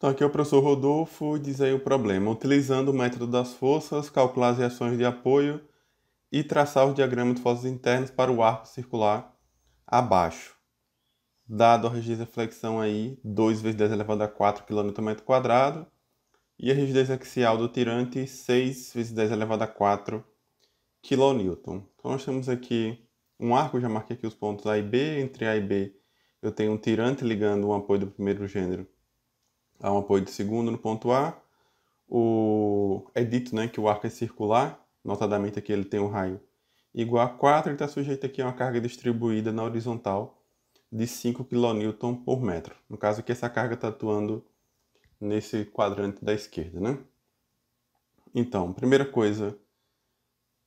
Então aqui é o professor Rodolfo, diz aí o problema. Utilizando o método das forças, calcular as reações de apoio e traçar os diagramas de forças internas para o arco circular abaixo. Dado a rigidez de flexão aí, 2 vezes 10 elevado a 4 km e a rigidez axial do tirante, 6 vezes 10 elevado a 4 kN. Então nós temos aqui um arco, já marquei aqui os pontos A e B, entre A e B eu tenho um tirante ligando um apoio do primeiro gênero há um apoio de segundo no ponto A. O, é dito né, que o arco é circular, notadamente aqui ele tem um raio igual a 4, ele está sujeito aqui a uma carga distribuída na horizontal de 5 kN por metro. No caso aqui, essa carga está atuando nesse quadrante da esquerda. Né? Então, primeira coisa,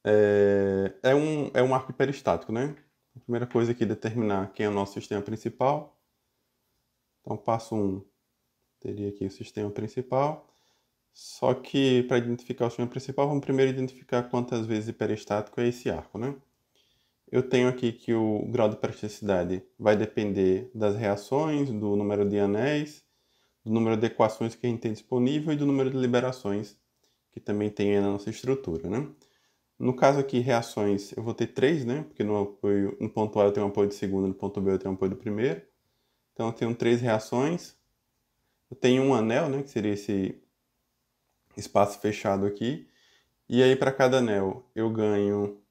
é, é, um, é um arco hiperestático, né? A primeira coisa aqui é determinar quem é o nosso sistema principal. Então, passo 1, um, teria aqui o sistema principal. Só que para identificar o sistema principal, vamos primeiro identificar quantas vezes hiperestático é esse arco, né? Eu tenho aqui que o grau de plasticidade vai depender das reações, do número de anéis, do número de equações que a gente tem disponível e do número de liberações que também tem na nossa estrutura, né? No caso aqui, reações, eu vou ter três, né? Porque no, apoio, no ponto A eu tenho um apoio de segundo, no ponto B eu tenho um apoio do primeiro. Então eu tenho três reações, eu tenho um anel, né, que seria esse espaço fechado aqui, e aí para cada anel eu ganho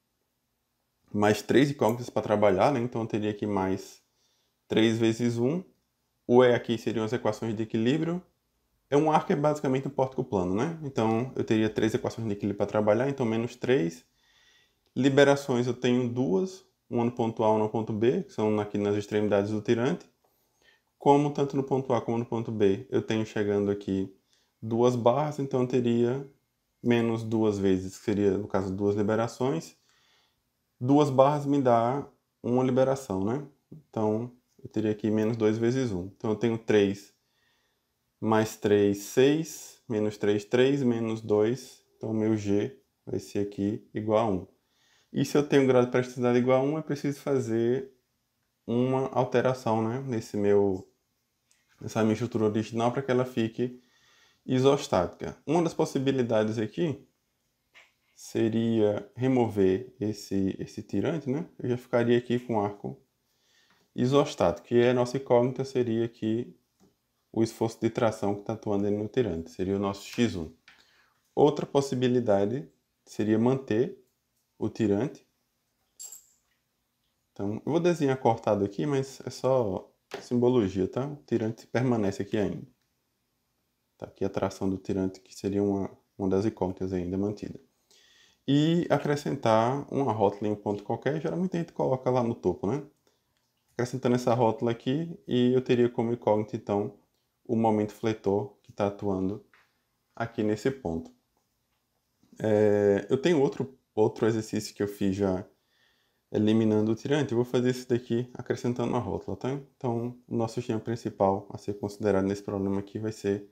mais 3 incógnitas para trabalhar, né, então eu teria aqui mais 3 vezes 1, o E aqui seriam as equações de equilíbrio, é um arco é basicamente um pórtico plano, né? Então eu teria três equações de equilíbrio para trabalhar, então menos 3. Liberações eu tenho duas, uma no ponto A e uma no ponto B, que são aqui nas extremidades do tirante como tanto no ponto A como no ponto B eu tenho chegando aqui duas barras, então eu teria menos duas vezes, que seria, no caso, duas liberações. Duas barras me dá uma liberação, né? Então, eu teria aqui menos 2 vezes 1. Um. Então, eu tenho 3 mais 3, 6, menos 3, 3, menos 2. Então, o meu G vai ser aqui igual a 1. Um. E se eu tenho grau de plasticidade igual a 1, eu preciso fazer uma alteração né, nesse meu essa minha estrutura original para que ela fique isostática. Uma das possibilidades aqui seria remover esse, esse tirante, né? Eu já ficaria aqui com o arco isostático, que é a nossa incógnita seria aqui o esforço de tração que está atuando no tirante, seria o nosso x1. Outra possibilidade seria manter o tirante. Então, eu vou desenhar cortado aqui, mas é só simbologia, tá? O tirante permanece aqui ainda. Tá aqui a tração do tirante, que seria uma, uma das incógnitas ainda mantida. E acrescentar uma rótula em um ponto qualquer, geralmente a gente coloca lá no topo, né? Acrescentando essa rótula aqui, e eu teria como incógnita, então, o momento fletor que está atuando aqui nesse ponto. É, eu tenho outro, outro exercício que eu fiz já eliminando o tirante. Eu vou fazer isso daqui acrescentando uma rótula, tá? Então, o nosso esquema principal a ser considerado nesse problema aqui vai ser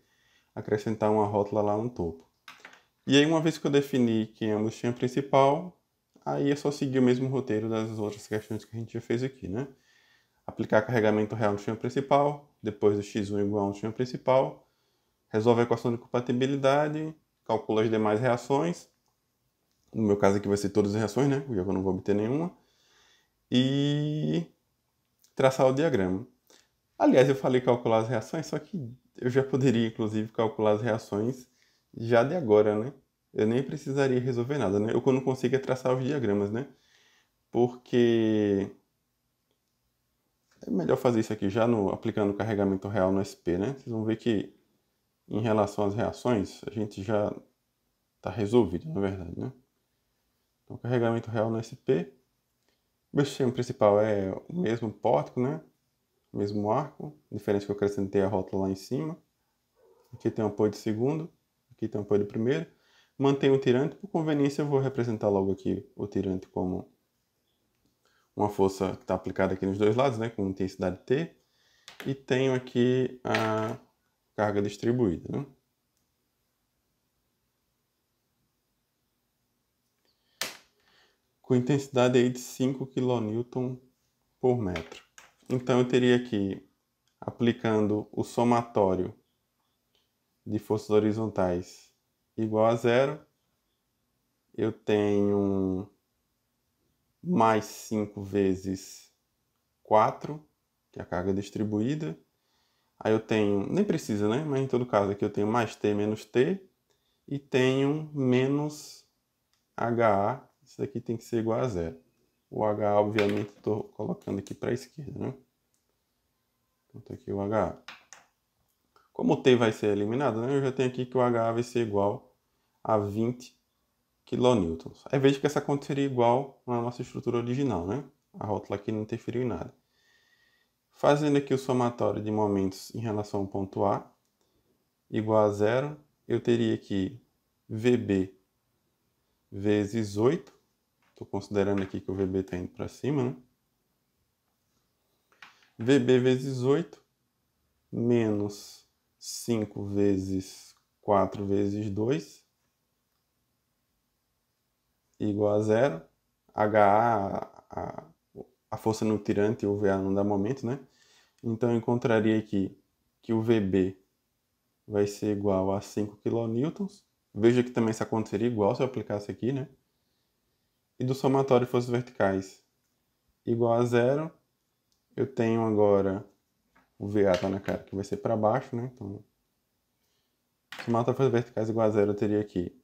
acrescentar uma rótula lá no topo. E aí, uma vez que eu defini quem é o esquema principal, aí é só seguir o mesmo roteiro das outras questões que a gente já fez aqui, né? Aplicar carregamento real no esquema principal, depois o x1 igual ao esquema principal, resolve a equação de compatibilidade, calcula as demais reações, no meu caso aqui vai ser todas as reações, né? Já que eu não vou obter nenhuma e traçar o diagrama. Aliás, eu falei calcular as reações, só que eu já poderia, inclusive, calcular as reações já de agora, né? Eu nem precisaria resolver nada, né? Eu não consigo é traçar os diagramas, né? Porque é melhor fazer isso aqui já no aplicando o carregamento real no SP, né? Vocês vão ver que em relação às reações, a gente já está resolvido, na verdade, né? Então, carregamento real no SP, meu sistema principal é o mesmo pórtico, né? O mesmo arco, diferente que eu acrescentei a rótula lá em cima. Aqui tem um apoio de segundo, aqui tem um apoio de primeiro. Mantenho o tirante, por conveniência eu vou representar logo aqui o tirante como uma força que está aplicada aqui nos dois lados, né? Com intensidade T. E tenho aqui a carga distribuída, né? com intensidade aí de 5 kN por metro. Então eu teria aqui, aplicando o somatório de forças horizontais igual a zero, eu tenho mais 5 vezes 4, que é a carga distribuída. Aí eu tenho, nem precisa, né? Mas em todo caso aqui eu tenho mais T menos T e tenho menos HA, isso daqui tem que ser igual a zero. O H, obviamente, estou colocando aqui para a esquerda, né? Então tá aqui o HA. Como o T vai ser eliminado, né? Eu já tenho aqui que o HA vai ser igual a 20 kN. É veja que essa conta seria igual na nossa estrutura original, né? A rótula aqui não interferiu em nada. Fazendo aqui o somatório de momentos em relação ao ponto A, igual a zero, eu teria aqui VB vezes 8 Estou considerando aqui que o VB está indo para cima, né? VB vezes 8, menos 5 vezes 4 vezes 2, igual a zero. HA, a, a força no tirante, o VA não dá momento, né? Então, eu encontraria aqui que o VB vai ser igual a 5 kN. Veja que também isso aconteceria igual se eu aplicasse aqui, né? e do somatório forças verticais igual a zero, eu tenho agora o VA tá na cara que vai ser para baixo, né? Então, somatório forças verticais igual a zero, eu teria aqui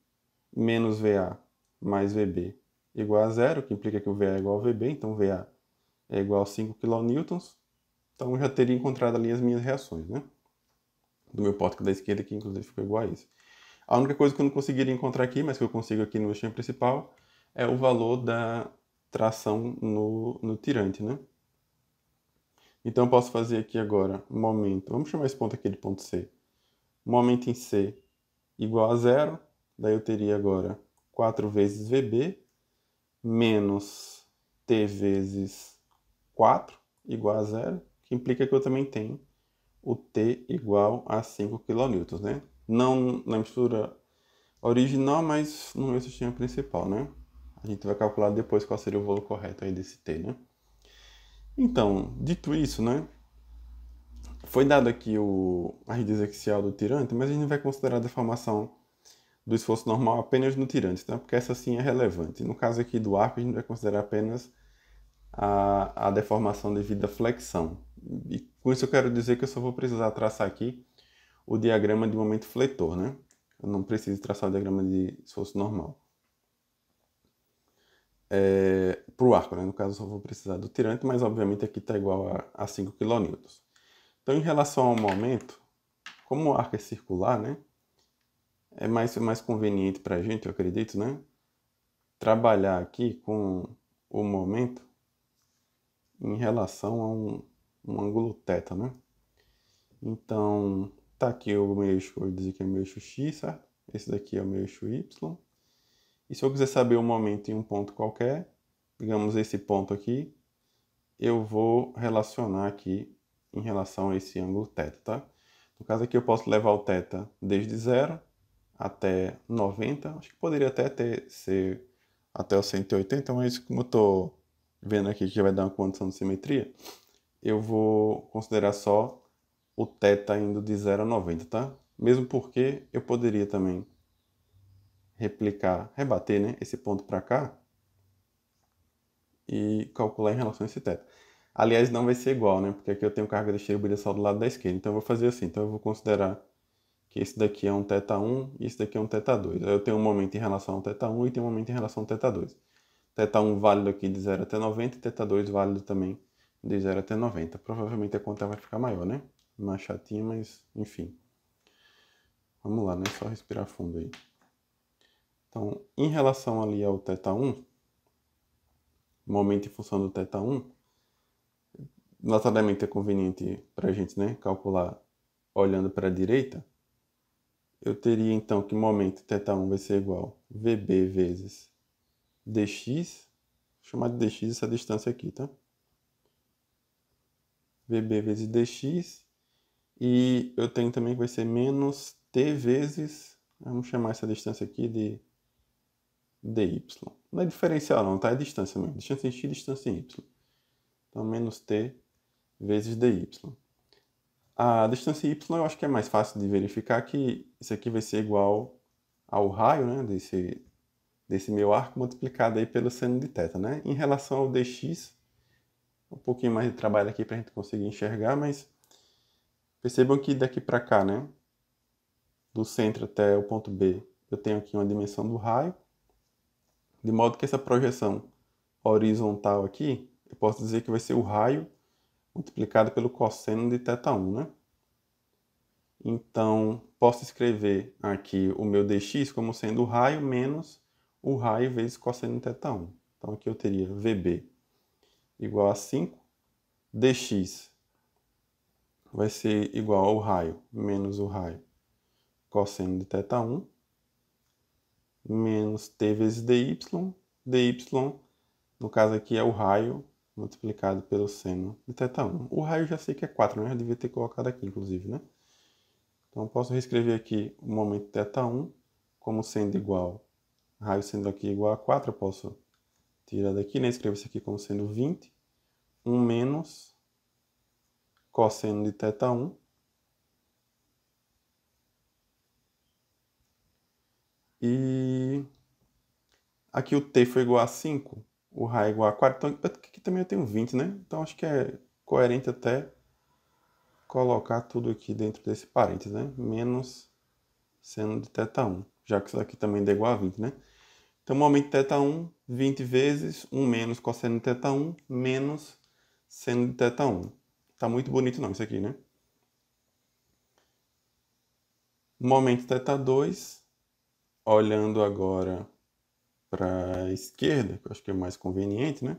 menos VA mais VB igual a zero, que implica que o VA é igual ao VB, então VA é igual a 5 kN. Então eu já teria encontrado ali as minhas reações, né? Do meu pórtico da esquerda, que inclusive ficou igual a isso. A única coisa que eu não conseguiria encontrar aqui, mas que eu consigo aqui no esquema principal, é o valor da tração no, no tirante, né? Então eu posso fazer aqui agora momento, vamos chamar esse ponto aqui de ponto C. Momento em C igual a zero, daí eu teria agora 4 vezes VB menos T vezes 4 igual a zero, que implica que eu também tenho o T igual a 5 kN, né? Não na mistura original, mas no meu sistema principal, né? A gente vai calcular depois qual seria o valor correto aí desse t, né? Então, dito isso, né? Foi dado aqui o, a rede axial do tirante, mas a gente vai considerar a deformação do esforço normal apenas no tirante, tá? porque essa sim é relevante. No caso aqui do arco, a gente vai considerar apenas a, a deformação devido à flexão. E com isso eu quero dizer que eu só vou precisar traçar aqui o diagrama de momento fletor, né? Eu não preciso traçar o diagrama de esforço normal é, para o arco. Né? No caso, eu só vou precisar do tirante, mas obviamente aqui está igual a, a 5 kN. Então, em relação ao momento, como o arco é circular, né? é mais, é mais conveniente para a gente, eu acredito, né? trabalhar aqui com o momento em relação a um, um ângulo θ. Né? Então, está aqui o meu eixo, vou dizer que é o meu eixo x, certo? Esse daqui é o meu eixo y. E se eu quiser saber o momento em um ponto qualquer, digamos esse ponto aqui, eu vou relacionar aqui em relação a esse ângulo θ, tá? No caso aqui eu posso levar o θ desde 0 até 90, acho que poderia até ter, ser até o 180, mas como eu estou vendo aqui que vai dar uma condição de simetria, eu vou considerar só o θ indo de 0 a 90, tá? Mesmo porque eu poderia também replicar, rebater né, esse ponto para cá e calcular em relação a esse teto. Aliás, não vai ser igual, né? Porque aqui eu tenho carga distribuída só do lado da esquerda. Então eu vou fazer assim. Então eu vou considerar que esse daqui é um θ 1 e esse daqui é um θ 2. Aí eu tenho um momento em relação ao θ 1 e tenho um momento em relação ao θ 2. θ 1 válido aqui de 0 até 90 e θ 2 válido também de 0 até 90. Provavelmente a conta vai ficar maior, né? Mais chatinha, mas enfim. Vamos lá, né? Só respirar fundo aí. Então, em relação ali ao θ1, momento em função do θ1, notadamente é conveniente para a gente né, calcular olhando para a direita, eu teria então que momento θ1 vai ser igual a VB vezes dx, chamar de dx essa distância aqui, tá? VB vezes dx, e eu tenho também que vai ser menos t vezes, vamos chamar essa distância aqui de dy. Não é diferencial não, tá? É distância mesmo. Distância em x, distância em y. Então, menos t vezes dy. A distância y eu acho que é mais fácil de verificar que isso aqui vai ser igual ao raio né, desse, desse meu arco multiplicado aí pelo seno de θ. Né? Em relação ao dx, um pouquinho mais de trabalho aqui para a gente conseguir enxergar, mas percebam que daqui para cá, né, do centro até o ponto B, eu tenho aqui uma dimensão do raio. De modo que essa projeção horizontal aqui, eu posso dizer que vai ser o raio multiplicado pelo cosseno de θ1, né? Então, posso escrever aqui o meu dx como sendo o raio menos o raio vezes cosseno de θ1. Então, aqui eu teria vb igual a 5, dx vai ser igual ao raio menos o raio cosseno de θ1, menos t vezes dy, dy, no caso aqui é o raio multiplicado pelo seno de θ1. O raio eu já sei que é 4, né? Eu devia ter colocado aqui, inclusive, né? Então, posso reescrever aqui o momento θ1 como sendo igual, raio sendo aqui igual a 4, eu posso tirar daqui, né? Escrevo isso aqui como sendo 20, 1 menos cosseno de θ1 E aqui o t foi igual a 5, o Ra é igual a 4. Então é aqui também eu tenho 20, né? Então acho que é coerente até colocar tudo aqui dentro desse parênteses, né? Menos seno de θ1, já que isso aqui também dá igual a 20, né? Então, momento θ1, 20 vezes 1 menos cosseno de θ1 menos seno de θ1. Tá muito bonito não isso aqui, né? Momento θ2, Olhando agora para a esquerda, que eu acho que é mais conveniente, né?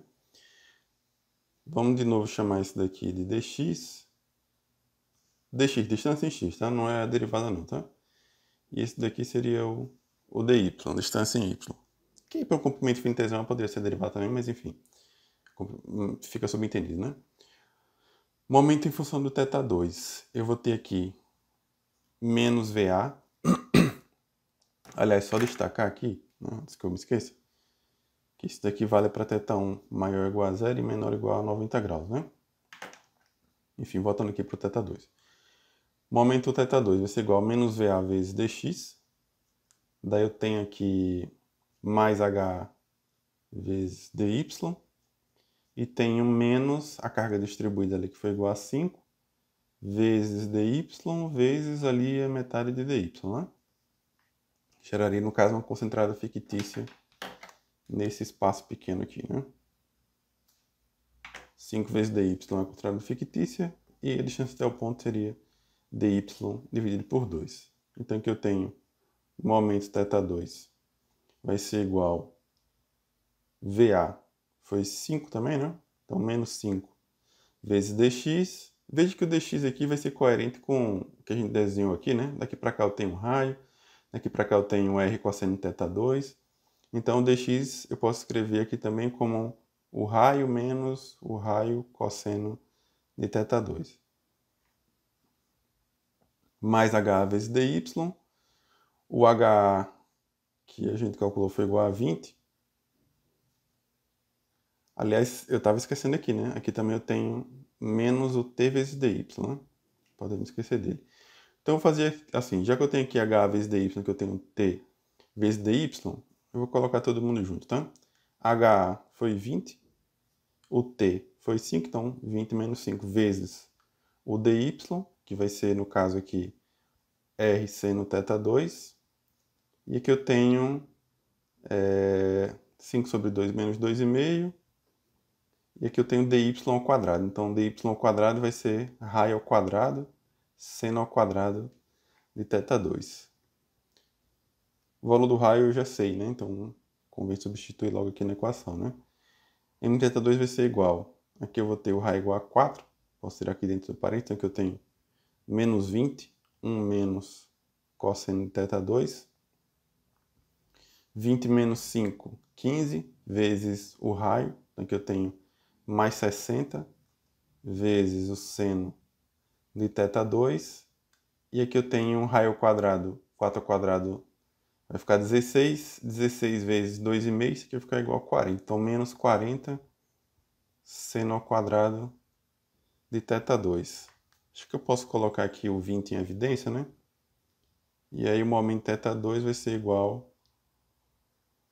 Vamos de novo chamar isso daqui de dx. dx, distância em x, tá? Não é a derivada não, tá? E esse daqui seria o, o dy, distância em y. Que para o comprimento finitesimal poderia ser derivada também, mas enfim. Hum, fica subentendido, né? Momento em função do θ2. Eu vou ter aqui menos VA, Aliás, só destacar aqui, né, antes que eu me esqueça, que isso daqui vale para θ1 um maior ou igual a zero e menor ou igual a 90 graus, né? Enfim, voltando aqui para o θ2. Momento θ2 vai ser igual a menos VA vezes dx. Daí eu tenho aqui mais H vezes dy. E tenho menos a carga distribuída ali, que foi igual a 5, vezes dy, vezes ali a metade de dy, né? geraria, no caso, é uma concentrada fictícia nesse espaço pequeno aqui, né? 5 vezes dy é uma concentrada fictícia e a distância até o ponto seria dy dividido por 2. Então, que eu tenho momento θ2 vai ser igual VA foi 5 também, né? Então, menos 5 vezes dx. Veja que o dx aqui vai ser coerente com o que a gente desenhou aqui, né? Daqui para cá eu tenho um raio, Aqui né, para cá eu tenho R cosseno de θ2. Então, dx eu posso escrever aqui também como o raio menos o raio cosseno de θ2. Mais h vezes dy. O h que a gente calculou foi igual a 20. Aliás, eu estava esquecendo aqui, né? Aqui também eu tenho menos o t vezes dy. Né? Podemos esquecer dele. Então, eu fazia assim, já que eu tenho aqui H vezes dy, que eu tenho T vezes dy, eu vou colocar todo mundo junto, tá? H foi 20, o T foi 5, então 20 menos 5 vezes o dy, que vai ser, no caso aqui, R seno θ 2, e aqui eu tenho é, 5 sobre 2 menos 2,5, e aqui eu tenho dy ao quadrado, então dy ao quadrado vai ser raio ao quadrado, seno ao quadrado de θ2. O valor do raio eu já sei, né? Então, convém substituir logo aqui na equação, né? mθ2 vai ser igual. Aqui eu vou ter o raio igual a 4. Posso tirar aqui dentro do parênteses, então aqui eu tenho menos 20, 1 menos cosseno de θ2. 20 menos 5, 15, vezes o raio, então aqui eu tenho mais 60, vezes o seno de θ2 e aqui eu tenho um raio ao quadrado, 4 ao quadrado vai ficar 16, 16 vezes 2,5, isso aqui vai ficar igual a 40, então menos 40 seno ao quadrado de θ2. Acho que eu posso colocar aqui o 20 em evidência, né? E aí o momento θ2 vai ser igual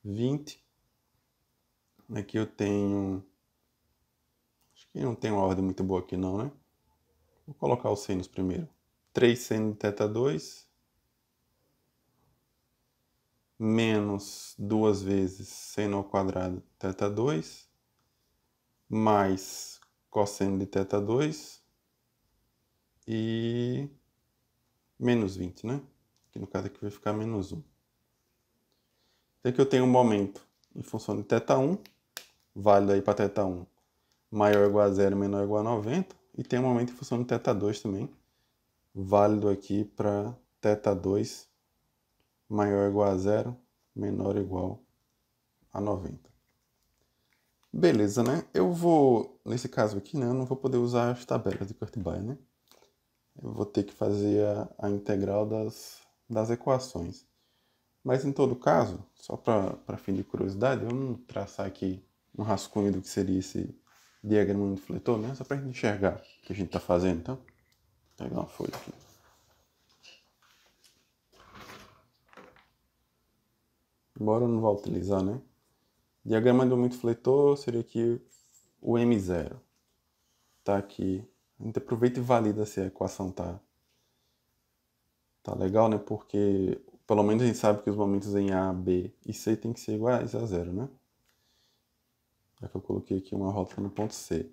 a 20. Aqui eu tenho... Acho que não tem uma ordem muito boa aqui não, né? Vou colocar os senos primeiro. 3 seno de θ2 menos 2 vezes seno ao quadrado de θ2 mais cosseno de θ2 e menos 20, né? Que no caso aqui vai ficar menos 1. Então aqui eu tenho um momento em função de θ1, válido aí para θ1 maior ou igual a zero, menor ou igual a 90. E tem um aumento em função do θ2 também, válido aqui para θ2 maior ou igual a zero, menor ou igual a 90. Beleza, né? Eu vou, nesse caso aqui, né, eu não vou poder usar as tabelas de Curtby, né? Eu vou ter que fazer a, a integral das, das equações. Mas em todo caso, só para fim de curiosidade, vamos traçar aqui um rascunho do que seria esse, diagrama do é fletor, né? Só para gente enxergar o que a gente está fazendo, Então, Vou pegar uma folha aqui. Embora eu não vá utilizar, né? Diagrama do momento fletor seria aqui o M0. Tá aqui. A gente aproveita e valida se a equação tá, tá legal, né? Porque pelo menos a gente sabe que os momentos em A, B e C tem que ser iguais a zero, né? já é que eu coloquei aqui uma rota no ponto C.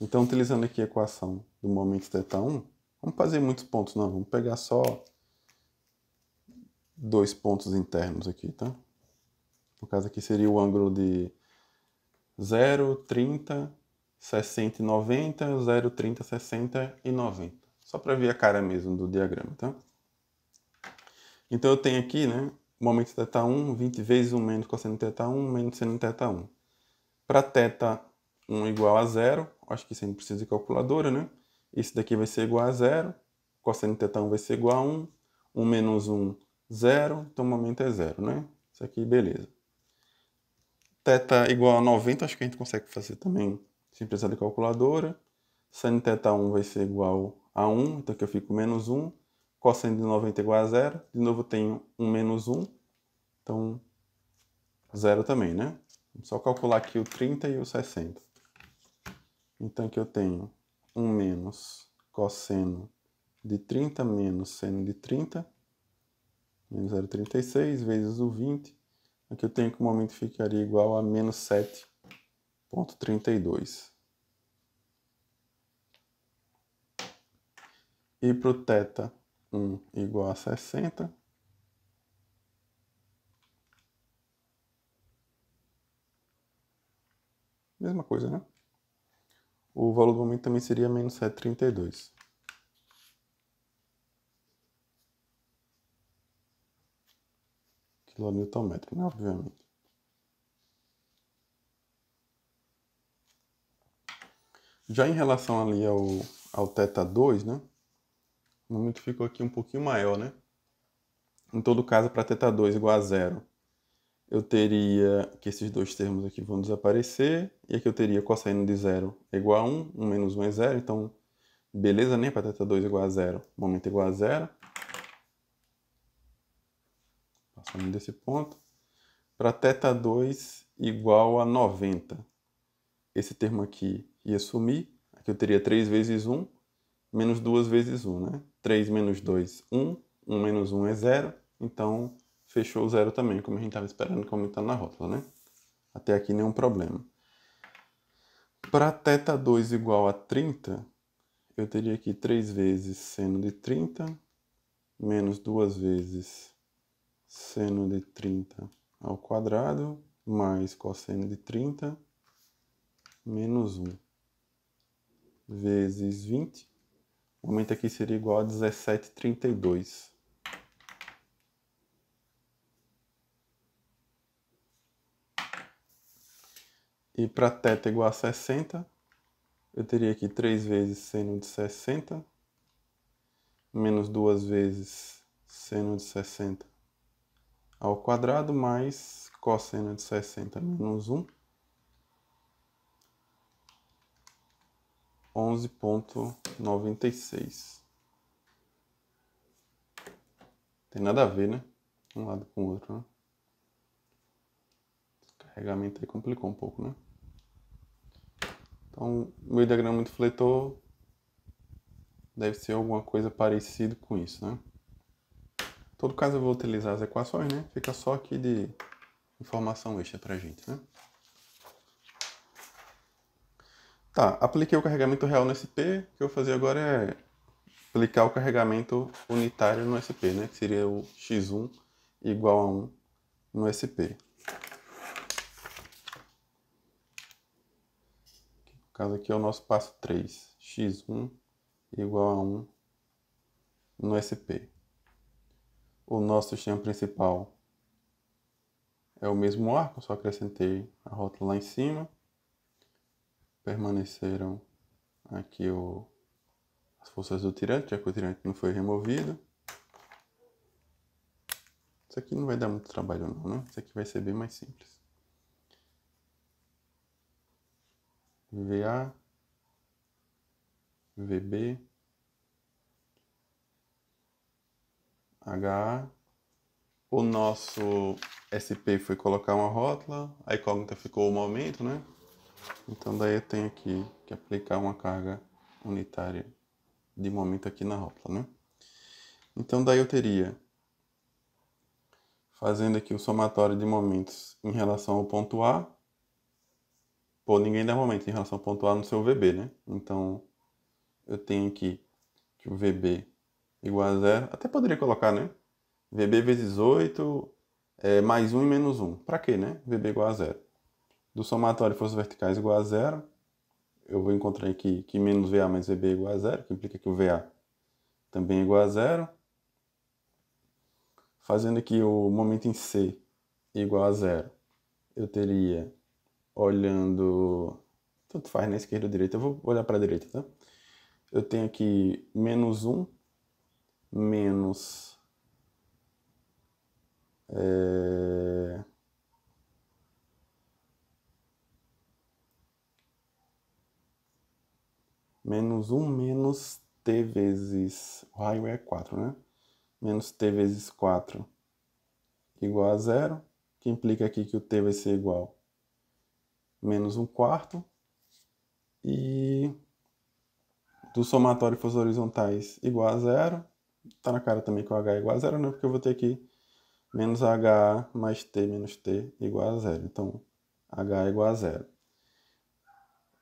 Então, utilizando aqui a equação do momento θ1, vamos fazer muitos pontos, não, vamos pegar só dois pontos internos aqui, tá? No caso aqui seria o ângulo de 0, 30, 60 e 90, 0, 30, 60 e 90. Só para ver a cara mesmo do diagrama, tá? Então eu tenho aqui, né, momento θ1, 20 vezes 1 menos cosseno θ1, menos seno θ1. Para θ, 1 igual a zero, acho que isso aí não precisa de calculadora, né? Isso daqui vai ser igual a zero, cosseno de θ1 vai ser igual a 1, 1 menos 1, 0, então o momento é zero, né? Isso aqui, beleza. Teta igual a 90, acho que a gente consegue fazer também sem precisar de calculadora. Sin teta 1 vai ser igual a 1, então aqui eu fico menos 1. Cosseno de 90 é igual a zero, de novo eu tenho 1 menos 1, então zero também, né? Vamos só calcular aqui o 30 e o 60. Então, aqui eu tenho 1 menos cosseno de 30 menos seno de 30, menos 0,36 vezes o 20. Aqui eu tenho que o momento ficaria igual a menos 7,32. E para o θ1 igual a 60, mesma coisa, né? O valor do momento também seria menos 732. É Quilonewton metro, né? Obviamente. Já em relação ali ao, ao teta 2, né? O momento ficou aqui um pouquinho maior, né? Em todo caso, para teta 2 igual a zero, eu teria que esses dois termos aqui vão desaparecer, e aqui eu teria cosseno de zero é igual a 1, 1 menos 1 é zero, então beleza, né? Pateta 2 é igual a zero, momento é igual a zero. Passando desse ponto. Para teta 2 igual a 90. Esse termo aqui ia sumir, aqui eu teria 3 vezes 1, menos 2 vezes 1, né? 3 menos 2, 1, 1 menos 1 é 0. então fechou zero também, como a gente estava esperando que aumentando tá na rótula, né? Até aqui nenhum problema. Para θ2 igual a 30, eu teria aqui 3 vezes seno de 30, menos 2 vezes seno de 30 ao quadrado, mais cosseno de 30, menos 1, vezes 20. O aumento aqui seria igual a 17,32. E para θ igual a 60, eu teria aqui 3 vezes seno de 60, menos 2 vezes seno de 60 ao quadrado, mais cosseno de 60 menos 1, 11.96. Tem nada a ver, né? Um lado com o outro, né? Carregamento aí complicou um pouco, né? Então, meu diagrama de fletor deve ser alguma coisa parecida com isso, né? Em todo caso, eu vou utilizar as equações, né? Fica só aqui de informação extra pra gente, né? Tá, apliquei o carregamento real no SP. O que eu vou fazer agora é aplicar o carregamento unitário no SP, né? Que seria o X1 igual a 1 no SP. caso aqui é o nosso passo 3, x1 igual a 1 no SP. O nosso sistema principal é o mesmo arco, só acrescentei a rótula lá em cima. Permaneceram aqui o, as forças do tirante, já que o tirante não foi removido. Isso aqui não vai dar muito trabalho não, né? Isso aqui vai ser bem mais simples. VA, VB, HA. O nosso SP foi colocar uma rótula, a incógnita ficou o momento, né? Então daí eu tenho aqui que aplicar uma carga unitária de momento aqui na rótula, né? Então daí eu teria, fazendo aqui o somatório de momentos em relação ao ponto A, Pô, ninguém dá momento em relação a ponto A no seu VB, né? Então, eu tenho aqui que o VB igual a zero. Até poderia colocar, né? VB vezes 8, é, mais 1 e menos 1. Para quê, né? VB igual a zero. Do somatório forças verticais igual a zero, eu vou encontrar aqui que menos VA mais VB igual a zero, que implica que o VA também é igual a zero. Fazendo aqui o momento em C igual a zero, eu teria olhando. Tanto faz, na né, Esquerda ou direita. Eu vou olhar para a direita, tá? Eu tenho aqui menos 1, menos. É... Menos 1 menos t vezes. O raio é 4, né? Menos t vezes 4 igual a zero, que implica aqui que o t vai ser igual menos um quarto. E do somatório forças horizontais igual a zero. está na cara também que o H é igual a zero, né? Porque eu vou ter aqui menos H mais T menos T igual a zero. Então, H é igual a zero.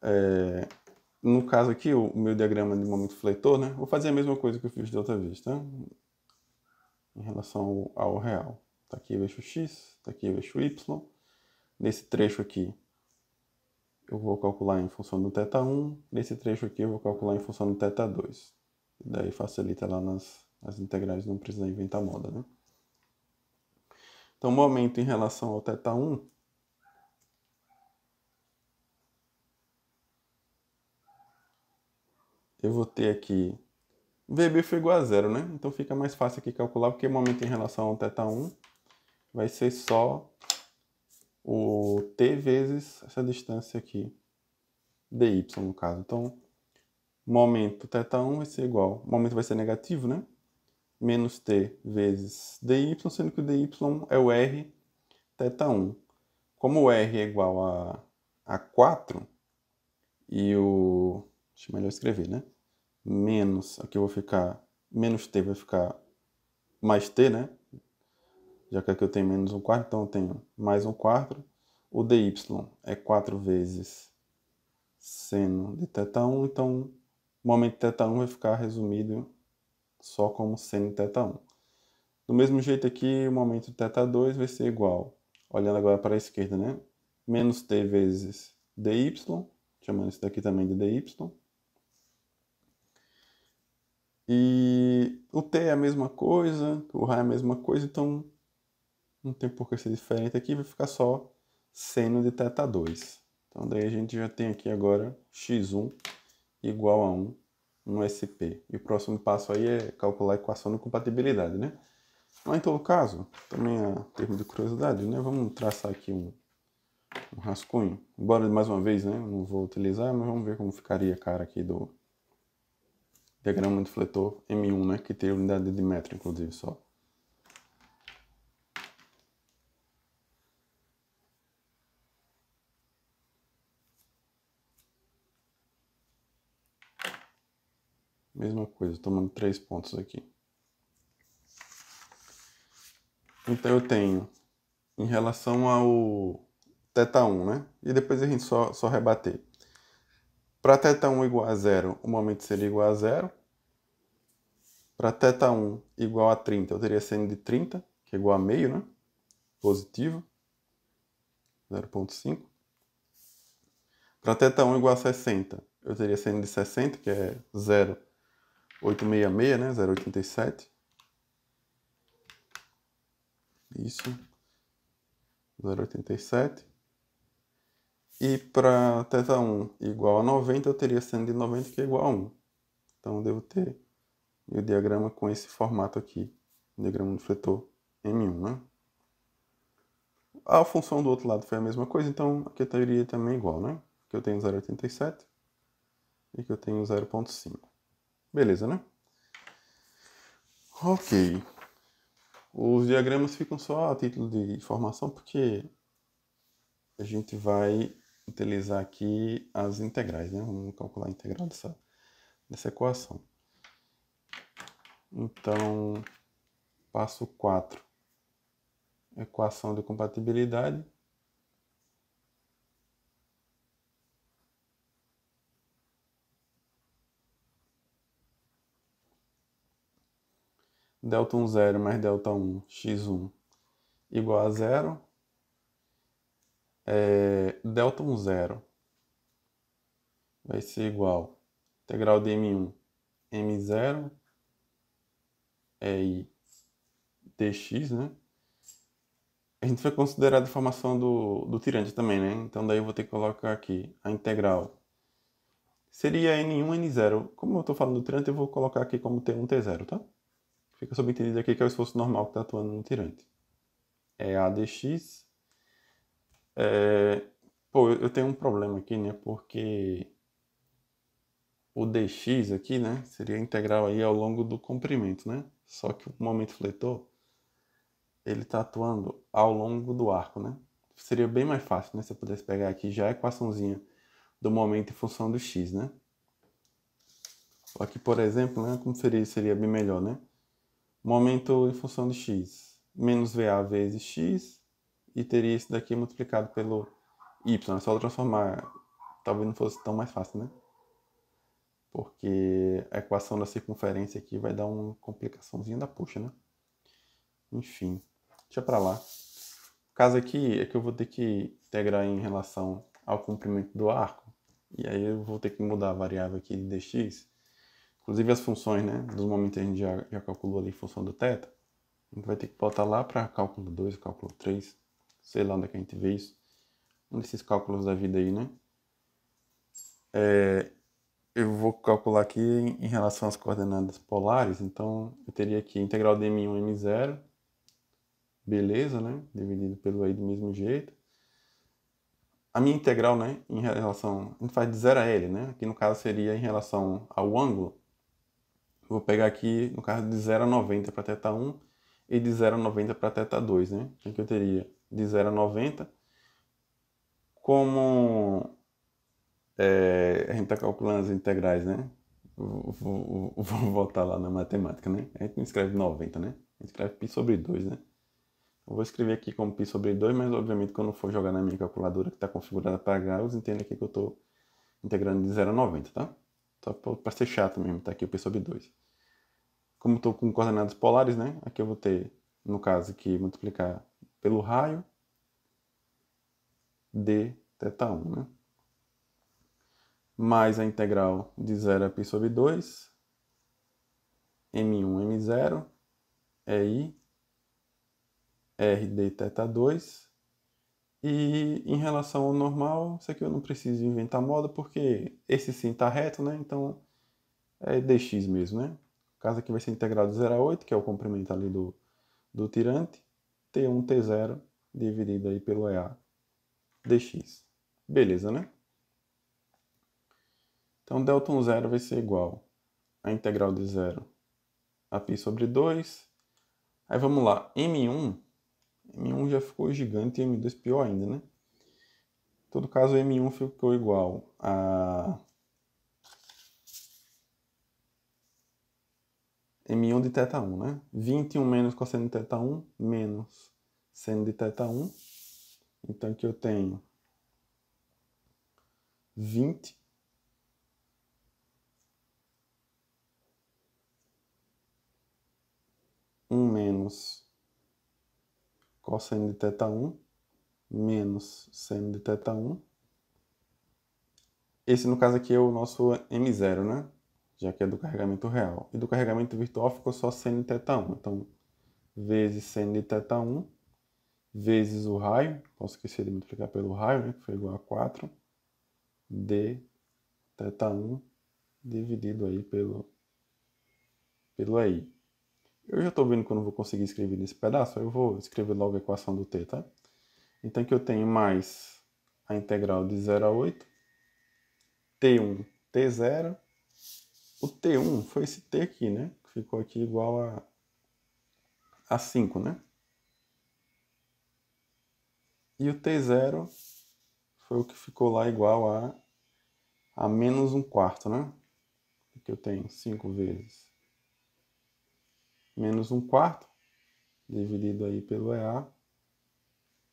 É... No caso aqui, o meu diagrama de momento fleitor, né? Vou fazer a mesma coisa que eu fiz de outra vez, tá? Em relação ao, ao real. Tá aqui o eixo X, tá aqui o eixo Y. Nesse trecho aqui, eu vou calcular em função do θ1, nesse trecho aqui eu vou calcular em função do θ2. Daí facilita lá nas, nas integrais, não precisa inventar moda, né? Então, o momento em relação ao θ1 eu vou ter aqui VB foi igual a zero, né? Então fica mais fácil aqui calcular, porque o momento em relação ao θ1 vai ser só o t vezes essa distância aqui, dy no caso. Então, momento θ1 vai ser igual, o momento vai ser negativo, né? Menos t vezes dy, sendo que o dy é o r θ1. Como o r é igual a, a 4, e o... deixa eu melhor escrever, né? Menos, aqui eu vou ficar, menos t vai ficar mais t, né? já que aqui eu tenho menos um quarto, então eu tenho mais um quarto. O dy é 4 vezes seno de θ1, então o momento θ1 vai ficar resumido só como seno de θ1. Do mesmo jeito aqui, o momento θ2 vai ser igual, olhando agora para a esquerda, né? Menos t vezes dy, chamando isso daqui também de dy. E o t é a mesma coisa, o raio é a mesma coisa, então não tem por que ser diferente aqui, vai ficar só seno de θ 2. Então daí a gente já tem aqui agora x1 igual a 1 no SP. E o próximo passo aí é calcular a equação de compatibilidade, né? Mas em todo caso, também a é termo de curiosidade, né? Vamos traçar aqui um, um rascunho. Embora, mais uma vez, né? Não vou utilizar, mas vamos ver como ficaria a cara aqui do diagrama de fletor M1, né? Que tem unidade de metro, inclusive, só. Mesma coisa, tomando três pontos aqui. Então eu tenho em relação ao θ1, né? E depois a gente só, só rebater. Para θ1 igual a zero, o momento seria igual a zero. Para θ1 igual a 30, eu teria seno de 30, que é igual a meio, né? Positivo. 0.5. Para θ1 igual a 60, eu teria seno de 60, que é zero 866, né? 087. Isso. 087. E para θ1 igual a 90, eu teria seno de 90 que é igual a 1. Então, eu devo ter meu diagrama com esse formato aqui. Diagrama do fletor M1, né? A função do outro lado foi a mesma coisa, então aqui eu teria também é igual, né? Que eu tenho 0,87 e que eu tenho 0,5. Beleza, né? Ok. Os diagramas ficam só a título de informação porque a gente vai utilizar aqui as integrais, né? Vamos calcular a integral dessa, dessa equação. Então, passo 4. Equação de compatibilidade delta 1, 0 mais delta 1, x1 igual a zero. É, delta 1, 0 vai ser igual integral de m1, m0 é i dx, né? A gente foi considerar a deformação do, do tirante também, né? Então daí eu vou ter que colocar aqui a integral. Seria n1, n0. Como eu estou falando do tirante, eu vou colocar aqui como t1, t0, tá? fica subentendido aqui que é o esforço normal que está atuando no tirante. É A dx. É, pô, eu tenho um problema aqui, né? Porque o dx aqui, né? Seria integral aí ao longo do comprimento, né? Só que o momento fletor, ele está atuando ao longo do arco, né? Seria bem mais fácil, né? Se eu pudesse pegar aqui já a equaçãozinha do momento em função do x, né? Aqui, por exemplo, né? Como seria, seria bem melhor, né? momento em função de x, menos VA vezes x, e teria isso daqui multiplicado pelo y. É só transformar, talvez não fosse tão mais fácil, né? Porque a equação da circunferência aqui vai dar uma complicaçãozinha da puxa, né? Enfim, deixa pra lá. O caso aqui é que eu vou ter que integrar em relação ao comprimento do arco. E aí eu vou ter que mudar a variável aqui de dx Inclusive as funções, né? Dos momentos que a gente já, já calculou ali a função do teta. A gente vai ter que botar lá para cálculo 2, cálculo 3. Sei lá onde é que a gente vê isso. Um desses cálculos da vida aí, né? É, eu vou calcular aqui em relação às coordenadas polares. Então, eu teria aqui integral de m1, m0. Beleza, né? Dividido pelo aí do mesmo jeito a minha integral, né, em relação, a gente faz de zero a L, né? Aqui no caso seria em relação ao ângulo vou pegar aqui, no caso, de 0 a 90 para θ 1 e de 0 a 90 para θ 2, né? Então, aqui eu teria de 0 a 90 como é, a gente está calculando as integrais, né? Vou, vou, vou, voltar lá na matemática, né? A gente não escreve 90, né? A gente escreve π sobre 2, né? Eu vou escrever aqui como π sobre 2, mas obviamente quando for jogar na minha calculadora que está configurada para graus, entenda aqui que eu estou integrando de 0 a 90, tá? Só para ser chato mesmo, tá aqui o P sobre 2. Como estou com coordenadas polares, né? Aqui eu vou ter, no caso aqui, multiplicar pelo raio d θ1, né? Mais a integral de 0 a π sobre 2, m1, m0, é i, r d θ2, e em relação ao normal, isso aqui eu não preciso inventar moda, porque esse sim está reto, né? Então é dx mesmo, né? O caso aqui vai ser integrado de 0 a 8, que é o comprimento ali do, do tirante, T1, T0, dividido aí pelo EA dx. Beleza, né? Então delta 1 vai ser igual a integral de 0 a π sobre 2. Aí vamos lá, m1 M1 já ficou gigante e M2 pior ainda, né? Em todo caso, M1 ficou igual a... M1 de θ1, né? 21 menos cosseno de θ1 menos seno de θ1. Então aqui eu tenho 20 1 menos cosseno de θ 1 menos seno de θ 1. Esse, no caso aqui, é o nosso M0, né? Já que é do carregamento real. E do carregamento virtual ficou só seno de θ 1. Então, vezes seno de θ 1, vezes o raio, posso esquecer de multiplicar pelo raio, né? Que foi igual a 4, d θ1 dividido aí pelo, pelo aí. Eu já estou vendo que eu não vou conseguir escrever nesse pedaço, eu vou escrever logo a equação do t, tá? Então, aqui eu tenho mais a integral de 0 a 8, t1, t0. O t1 foi esse t aqui, né? Ficou aqui igual a, a 5, né? E o t0 foi o que ficou lá igual a, a menos 1 quarto, né? Aqui eu tenho 5 vezes menos 1 quarto, dividido aí pelo EA,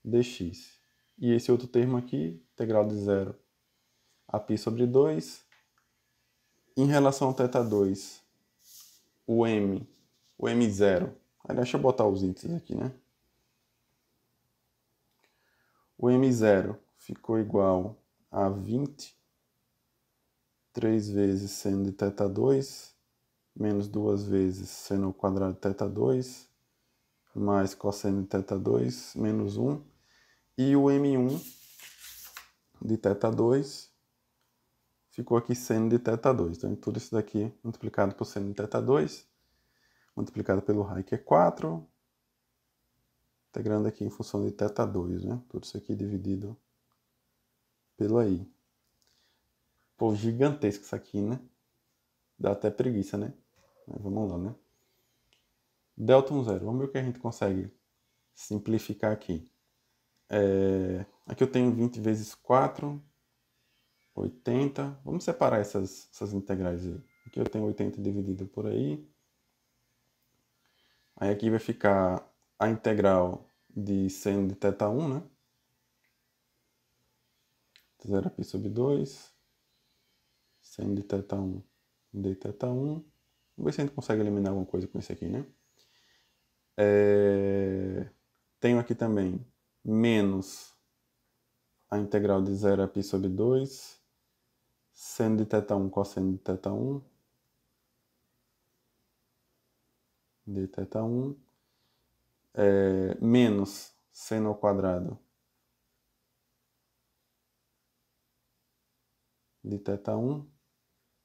dx. E esse outro termo aqui, integral de zero a π sobre 2. Em relação ao θ2, o m, o m0, aliás, deixa eu botar os índices aqui, né? O m0 ficou igual a 20, 3 vezes seno de θ2, menos 2 vezes seno ao quadrado θ 2, mais cosseno de θ 2, menos 1, e o M1 de θ 2 ficou aqui seno de θ 2. Então, tudo isso daqui multiplicado por seno de θ 2, multiplicado pelo raio que é 4, integrando aqui em função de θ 2, né? Tudo isso aqui dividido pelo i. Pô, gigantesco isso aqui, né? Dá até preguiça, né? Mas vamos lá, né? Delton zero. Vamos ver o que a gente consegue simplificar aqui. É... Aqui eu tenho 20 vezes 4, 80. Vamos separar essas, essas integrais aí. Aqui eu tenho 80 dividido por aí. Aí aqui vai ficar a integral de seno de θ1, né? 0 π sobre 2, seno de θ1 dθ1. Vamos ver se a gente consegue eliminar alguma coisa com esse aqui, né? É... Tenho aqui também menos a integral de zero a π sobre 2, seno de θ1 cosseno de θ1, dθ 1 é, menos seno ao quadrado de θ1,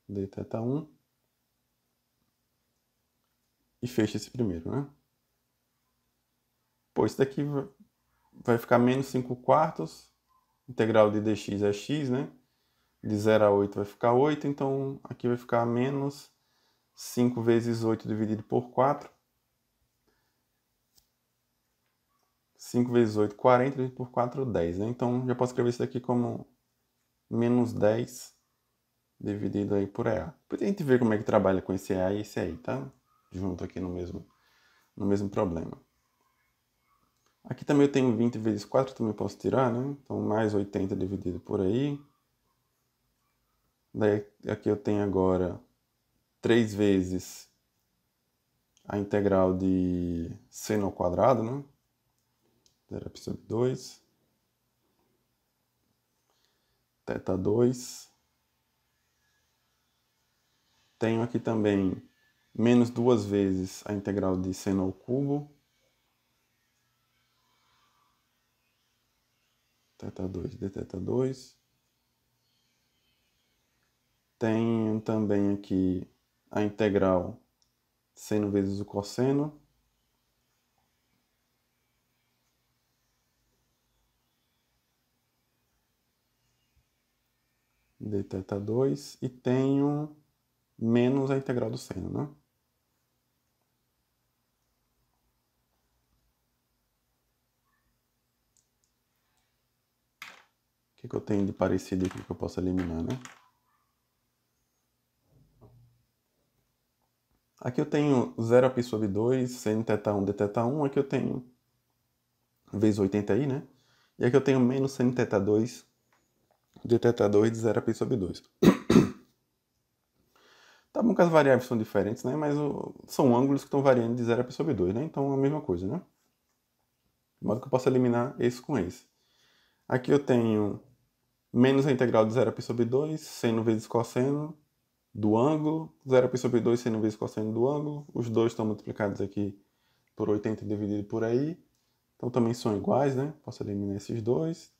dθ1 e fecha esse primeiro, né? Pô, isso daqui vai ficar menos 5 quartos, integral de dx é x, né? De 0 a 8 vai ficar 8, então aqui vai ficar menos 5 vezes 8 dividido por 4. 5 vezes 8, 40, dividido por 4, 10, né? Então já posso escrever isso daqui como menos 10 dividido aí por EA. Depois a gente vê como é que trabalha com esse EA e esse aí, tá? Junto aqui no mesmo, no mesmo problema. Aqui também eu tenho 20 vezes 4, também posso tirar, né? Então mais 80 dividido por aí. Daí aqui eu tenho agora 3 vezes a integral de seno ao quadrado, né? 0 sobre 2. Teta 2 tenho aqui também menos duas vezes a integral de seno ao cubo. Teta 2 de teta 2. Tenho também aqui a integral seno vezes o cosseno. de teta 2 e tenho menos a integral do seno, né? O que, que eu tenho de parecido aqui que eu posso eliminar, né? Aqui eu tenho 0 π sobre 2, seno θ1 de θ1. Aqui eu tenho vezes 80 aí, né? E aqui eu tenho menos seno θ2 de θ2 de 0 π sobre 2. Tá bom que as variáveis são diferentes, né? Mas o, são ângulos que estão variando de 0 a sobre 2, né? Então é a mesma coisa, né? De modo que eu posso eliminar esse com esse. Aqui eu tenho menos a integral de 0 a π sobre 2, seno vezes cosseno do ângulo, 0 a π sobre 2, seno vezes cosseno do ângulo. Os dois estão multiplicados aqui por 80 dividido por aí. Então também são iguais, né? Posso eliminar esses dois.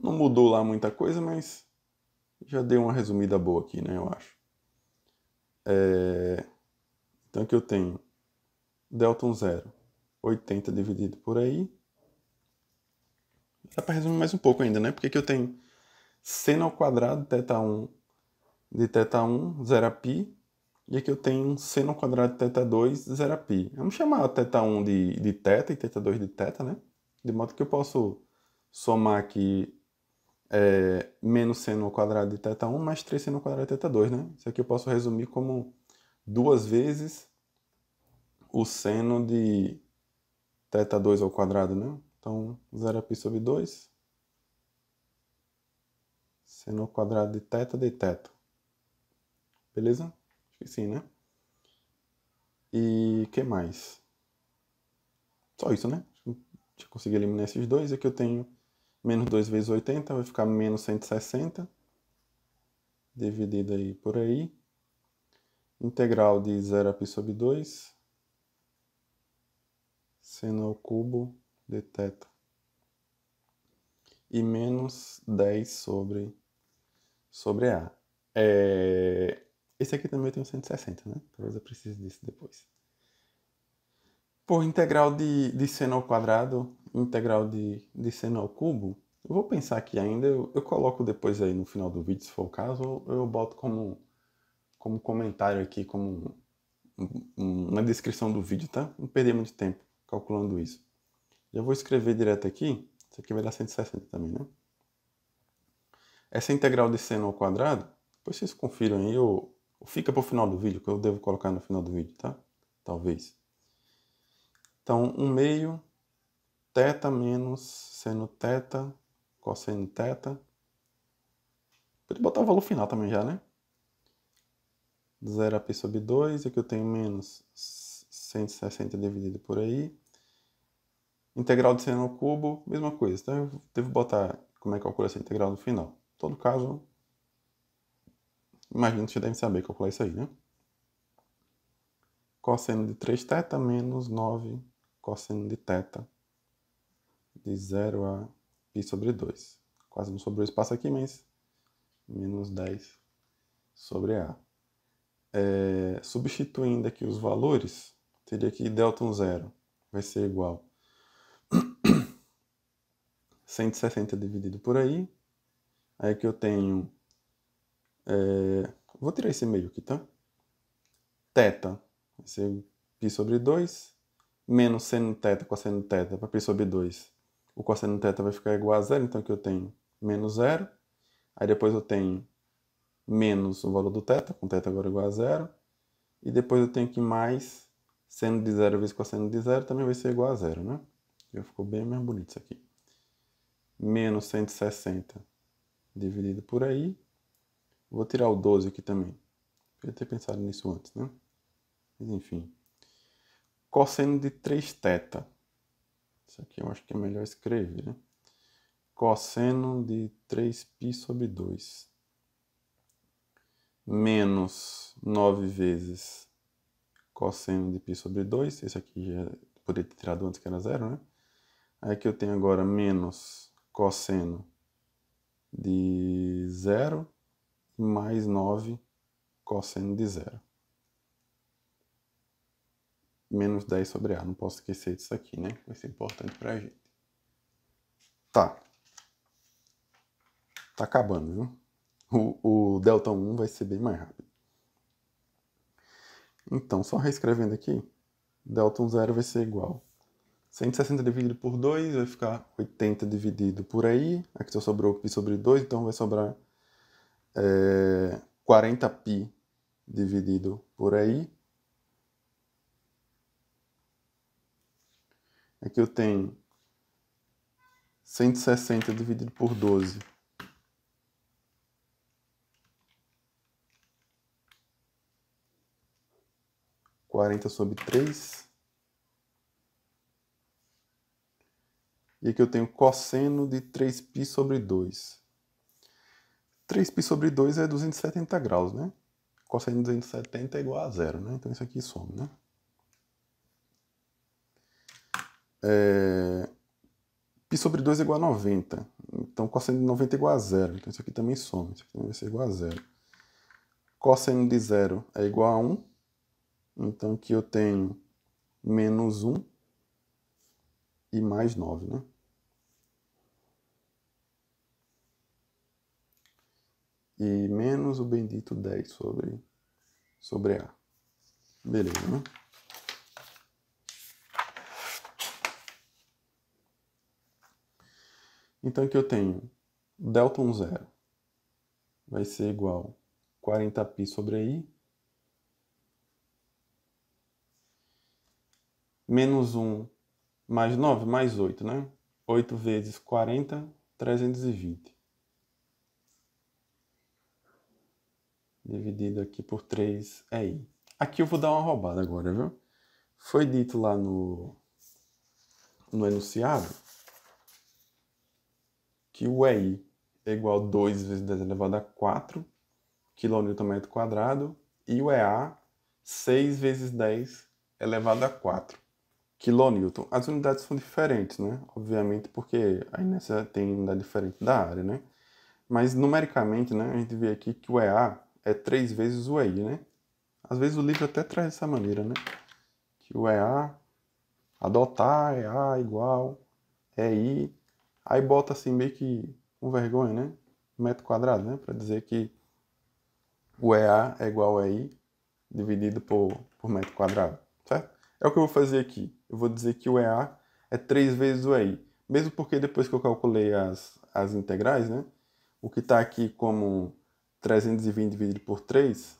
Não mudou lá muita coisa, mas já dei uma resumida boa aqui, né? Eu acho. É... Então aqui eu tenho delta 0, 80 dividido por aí. Dá para resumir mais um pouco ainda, né? Porque aqui eu tenho seno ao quadrado de θ 1 de θ 1, 0 π. E aqui eu tenho um seno ao quadrado de θ 2, 0 π. Vamos chamar θ 1 de, de teta e θ 2 de θ, né? De modo que eu posso somar aqui é, menos seno ao quadrado de θ1 mais 3 seno ao quadrado de θ2, né? Isso aqui eu posso resumir como duas vezes o seno de θ2 ao quadrado, né? Então, 0 π sobre 2, seno ao quadrado de θ de θ. Beleza? Acho que sim, né? E o que mais? Só isso, né? Acho que eu consegui eliminar esses dois. Aqui eu tenho Menos 2 vezes 80 vai ficar menos 160, dividido aí por aí. Integral de 0 a π sobre 2, seno ao cubo de θ. E menos 10 sobre, sobre A. É... Esse aqui também tem 160, né? Talvez eu precise disso depois. Por integral de, de seno ao quadrado, integral de, de seno ao cubo, eu vou pensar aqui ainda, eu, eu, coloco depois aí no final do vídeo, se for o caso, eu boto como, como comentário aqui, como na descrição do vídeo, tá? Não perder muito tempo calculando isso. Já vou escrever direto aqui, isso aqui vai dar 160 também, né? Essa integral de seno ao quadrado, depois vocês confiram aí, ou, ou fica para o final do vídeo, que eu devo colocar no final do vídeo, tá? Talvez. Então, 1 um meio, teta menos seno teta, cosseno teta. Pode botar o valor final também já, né? 0 a π sobre 2, aqui eu tenho menos 160 dividido por aí. Integral de seno ao cubo, mesma coisa. Então, eu devo botar como é que calcula essa integral no final. Em todo caso, imagino que você deve saber calcular isso aí, né? Cosseno de 3 teta menos 9 cosseno de teta de 0 a π sobre 2. Quase não sobrou espaço aqui, mas menos 10 sobre A. É, substituindo aqui os valores, teria que delta 0 vai ser igual 160 dividido por aí. Aí que eu tenho. É, vou tirar esse meio aqui, tá? Teta vai ser π sobre 2 menos seno seno cosseno teta para π sobre 2. O cosseno teta vai ficar igual a zero, então aqui eu tenho menos zero. Aí depois eu tenho menos o valor do teta, com teta agora igual a zero. E depois eu tenho aqui mais seno de zero vezes cosseno de zero, também vai ser igual a zero, né? Já ficou bem mais bonito isso aqui. Menos 160 dividido por aí. Vou tirar o 12 aqui também. Eu ter pensado nisso antes, né? Mas enfim cosseno de 3 θ. Isso aqui eu acho que é melhor escrever, né? Cosseno de 3π sobre 2. Menos 9 vezes cosseno de π sobre 2. Esse aqui já poderia ter tirado antes que era zero, né? Aí que eu tenho agora menos cosseno de zero mais 9 cosseno de zero menos 10 sobre A. Não posso esquecer disso aqui, né? Vai ser importante pra gente. Tá. Tá acabando, viu? O, o delta 1 vai ser bem mais rápido. Então, só reescrevendo aqui, delta 1 zero vai ser igual 160 dividido por 2 vai ficar 80 dividido por aí. Aqui só sobrou π sobre 2, então vai sobrar é, 40π dividido por aí. Aqui é eu tenho 160 dividido por 12. Quarenta sobre três. E aqui eu tenho cosseno de 3π sobre 2. 3π sobre 2 é 270 graus, né? Cosseno de 270 é igual a zero, né? Então isso aqui some, né? É, π sobre 2 é igual a 90. Então, cosseno de 90 é igual a zero. Então, isso aqui também some. Isso aqui também vai ser igual a zero. Cosseno de zero é igual a 1. Então, aqui eu tenho menos 1 e mais 9, né? E menos o bendito 10 sobre, sobre A. Beleza, né? Então, o que eu tenho? Delton 0 vai ser igual 40π sobre i menos 1 mais 9 mais 8, né? 8 vezes 40, 320. Dividido aqui por 3 é i. Aqui eu vou dar uma roubada agora, viu? Foi dito lá no, no enunciado que o EI é igual a 2 vezes 10 elevado a 4 kN/m² e o EA 6 vezes 10 elevado a 4 kN. As unidades são diferentes, né? Obviamente, porque a inércia tem unidade diferente da área, né? Mas numericamente, né, a gente vê aqui que o EA é 3 vezes o EI, né? Às vezes o livro até traz dessa maneira, né? Que o EA adotar EA igual EI Aí bota assim meio que com vergonha, né? Metro quadrado, né? Para dizer que o EA é igual a EI dividido por, por metro quadrado, certo? É o que eu vou fazer aqui. Eu vou dizer que o EA é 3 vezes o EI. Mesmo porque depois que eu calculei as, as integrais, né? O que está aqui como 320 dividido por 3,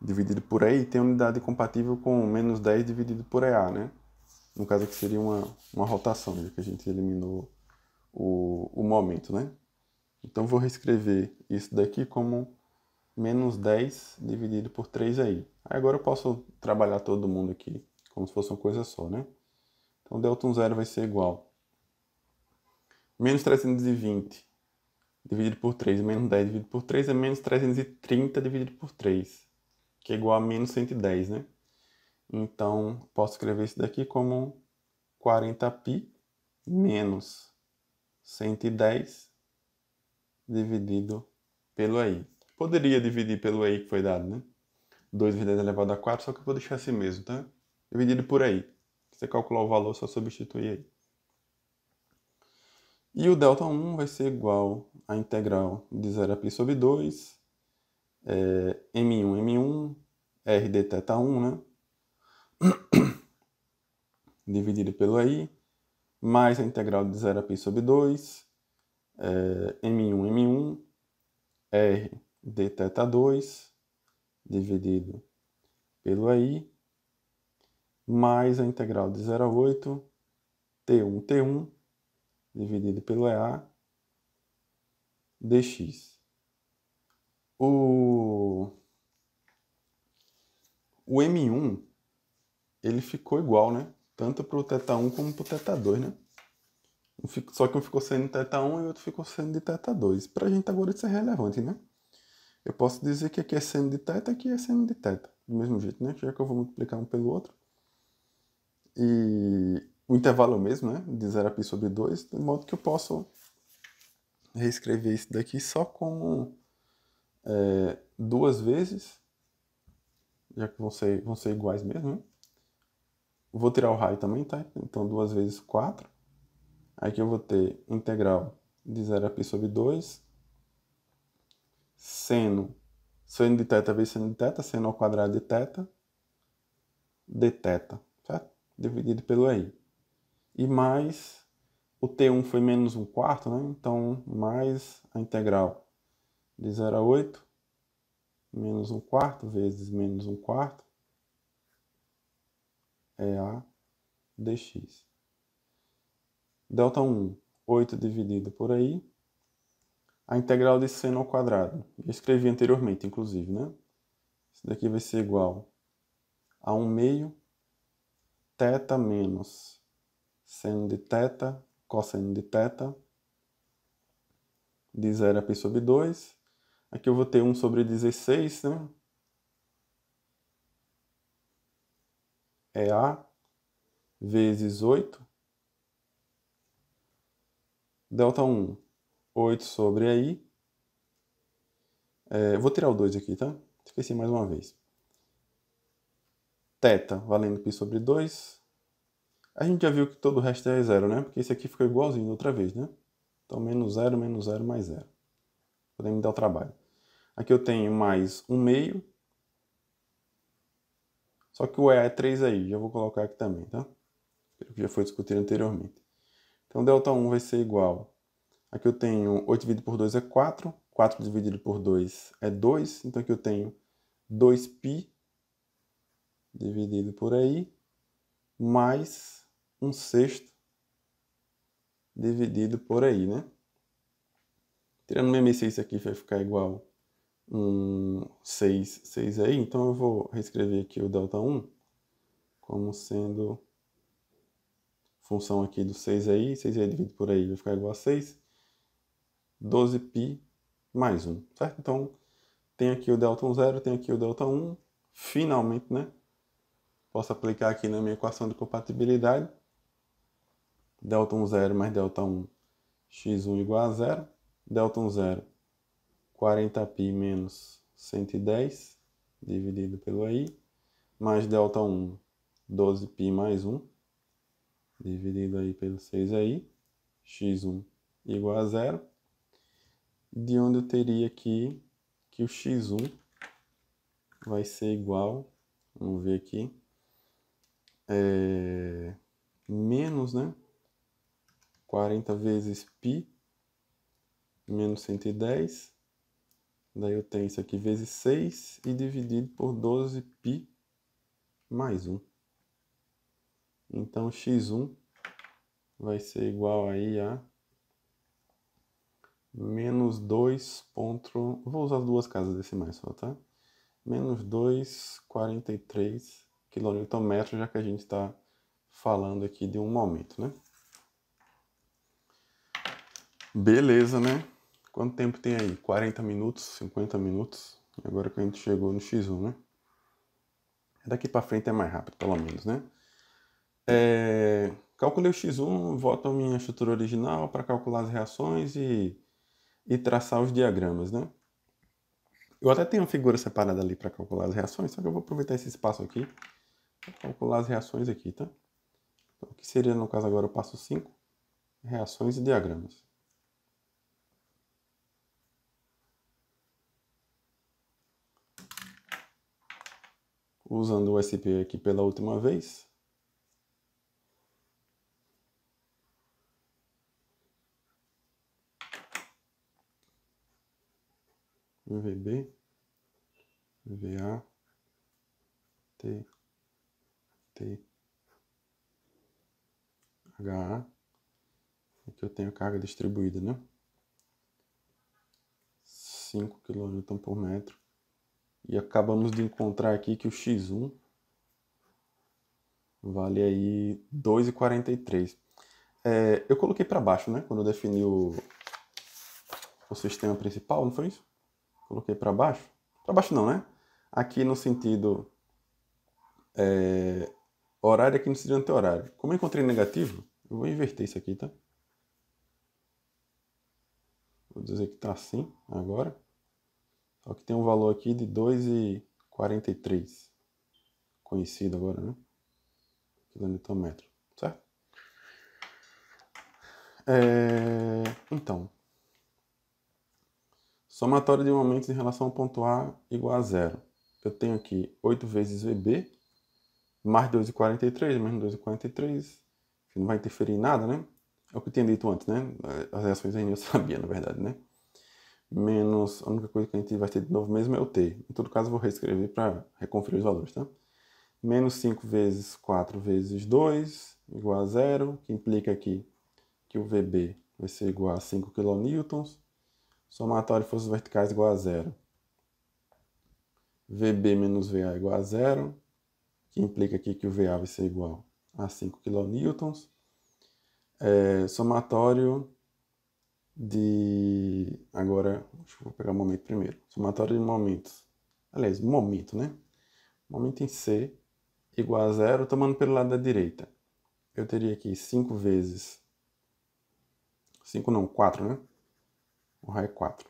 dividido por EI, tem unidade compatível com menos 10 dividido por EA, né? No caso aqui seria uma, uma rotação, já que a gente eliminou o, o momento, né? Então vou reescrever isso daqui como menos 10 dividido por 3 aí. Agora eu posso trabalhar todo mundo aqui como se fosse uma coisa só, né? Então delta 1 zero vai ser igual. Menos 320 dividido por 3, menos 10 dividido por 3 é menos 330 dividido por 3, que é igual a menos 110, né? Então, posso escrever isso daqui como 40π menos 110 dividido pelo i. Poderia dividir pelo i que foi dado, né? 2 vezes 10 elevado a 4, só que eu vou deixar assim mesmo, tá? Dividido por aí. Se você calcular o valor, só substituir aí. E o delta 1 vai ser igual à integral de 0 a π sobre 2, é, m1, m1, r dθ 1 né? dividido pelo i, mais a integral de 0 a π sobre 2, é, m1, m1, r dθ2 dividido pelo i, mais a integral de 0 a 8, t1, t1, dividido pelo EA, dx. O, o m1, ele ficou igual, né? Tanto pro teta 1 como pro teta 2, né? Só que um ficou sendo teta 1 e outro ficou sendo de teta 2. Pra gente agora isso é relevante, né? Eu posso dizer que aqui é seno de teta, aqui é seno de teta. Do mesmo jeito, né? Já que eu vou multiplicar um pelo outro. E o intervalo é o mesmo, né? De 0 π sobre 2. De modo que eu posso reescrever isso daqui só como é, duas vezes. Já que vão ser, vão ser iguais mesmo, né? Vou tirar o raio também, tá? Então, 2 vezes 4. Aqui eu vou ter integral de 0 a π sobre 2. Seno. Seno de θ vezes seno de θ. Seno ao quadrado de θ. dθ, certo? Dividido pelo i. E mais... O T1 foi menos 1 quarto, né? Então, mais a integral de 0 a 8 menos 1 quarto vezes menos 1 quarto é A dx. Delta 1, 8 dividido por aí. A integral de seno ao quadrado. Eu escrevi anteriormente, inclusive, né? Isso daqui vai ser igual a 1 meio teta menos seno de teta, cosseno de teta, de 0 a π sobre 2. Aqui eu vou ter 1 sobre 16, né? é A vezes 8. Delta 1, 8 sobre AI. É, vou tirar o 2 aqui, tá? Esqueci mais uma vez. Teta valendo π sobre 2. A gente já viu que todo o resto é zero, né? Porque esse aqui ficou igualzinho da outra vez, né? Então, menos zero, menos zero, mais zero. Podemos dar o trabalho. Aqui eu tenho mais 1 meio só que o E é 3 aí, já vou colocar aqui também, tá? Que já foi discutido anteriormente. Então, delta 1 vai ser igual. Aqui eu tenho 8 dividido por 2 é 4, 4 dividido por 2 é 2, então aqui eu tenho 2π dividido por aí, mais 1 sexto dividido por aí, né? Tirando o MMC, isso aqui vai ficar igual um 6, 6 aí, então eu vou reescrever aqui o delta 1 como sendo função aqui do 6 aí, 6 aí dividido por aí vai ficar igual a 6, 12π mais 1, certo? Então, tem aqui o delta 1 0, tem aqui o delta 1, finalmente, né? Posso aplicar aqui na minha equação de compatibilidade, delta 1 0 mais delta 1, x1 igual a 0, delta 1 0 40π menos 110 dividido pelo AI, mais delta 1, 12π mais 1, dividido aí pelo 6AI, x1 igual a zero, de onde eu teria aqui que o x1 vai ser igual, vamos ver aqui, é, menos, né, 40 vezes π, menos 110, Daí eu tenho isso aqui vezes 6 e dividido por 12π mais 1. Então, x1 vai ser igual aí a menos 2 ponto... Vou usar duas casas decimais só, tá? Menos 2,43 kNm, então, já que a gente está falando aqui de um momento, né? Beleza, né? Quanto tempo tem aí? 40 minutos? 50 minutos? Agora que a gente chegou no X1, né? Daqui para frente é mais rápido, pelo menos, né? É... Calculei o X1, volto à minha estrutura original para calcular as reações e... e traçar os diagramas, né? Eu até tenho uma figura separada ali para calcular as reações, só que eu vou aproveitar esse espaço aqui para calcular as reações aqui, tá? Então, o que seria, no caso, agora o passo 5, reações e diagramas. usando o SP aqui pela última vez. VB, VA, T, T, HA. Aqui eu tenho carga distribuída, né? 5 kN por metro. E acabamos de encontrar aqui que o X1 vale aí 2,43. É, eu coloquei para baixo, né? Quando eu defini o, o sistema principal, não foi isso? Coloquei para baixo. Para baixo não, né? Aqui no sentido é, horário, aqui no sentido anti-horário. Como eu encontrei negativo, eu vou inverter isso aqui, tá? Vou dizer que tá assim agora. Só que tem um valor aqui de 2,43. Conhecido agora, né? Quilômetro metro, certo? É, então, somatório de momentos em relação ao ponto A igual a zero. Eu tenho aqui 8 vezes VB, mais 2,43, menos 2,43, não vai interferir em nada, né? É o que eu tinha dito antes, né? As reações aí eu sabia, na verdade, né? menos a única coisa que a gente vai ter de novo mesmo é o t. Em todo caso, vou reescrever para reconferir os valores, tá? Menos 5 vezes 4 vezes 2 igual a zero, que implica aqui que o VB vai ser igual a 5 kN. Somatório de forças verticais igual a zero. VB menos VA igual a zero, que implica aqui que o VA vai ser igual a 5 kN. É, somatório de. Agora, vou pegar o momento primeiro. Somatório de momentos. Aliás, momento, né? Momento em C igual a zero, tomando pelo lado da direita. Eu teria aqui 5 vezes. 5 não, 4, né? O raio é 4.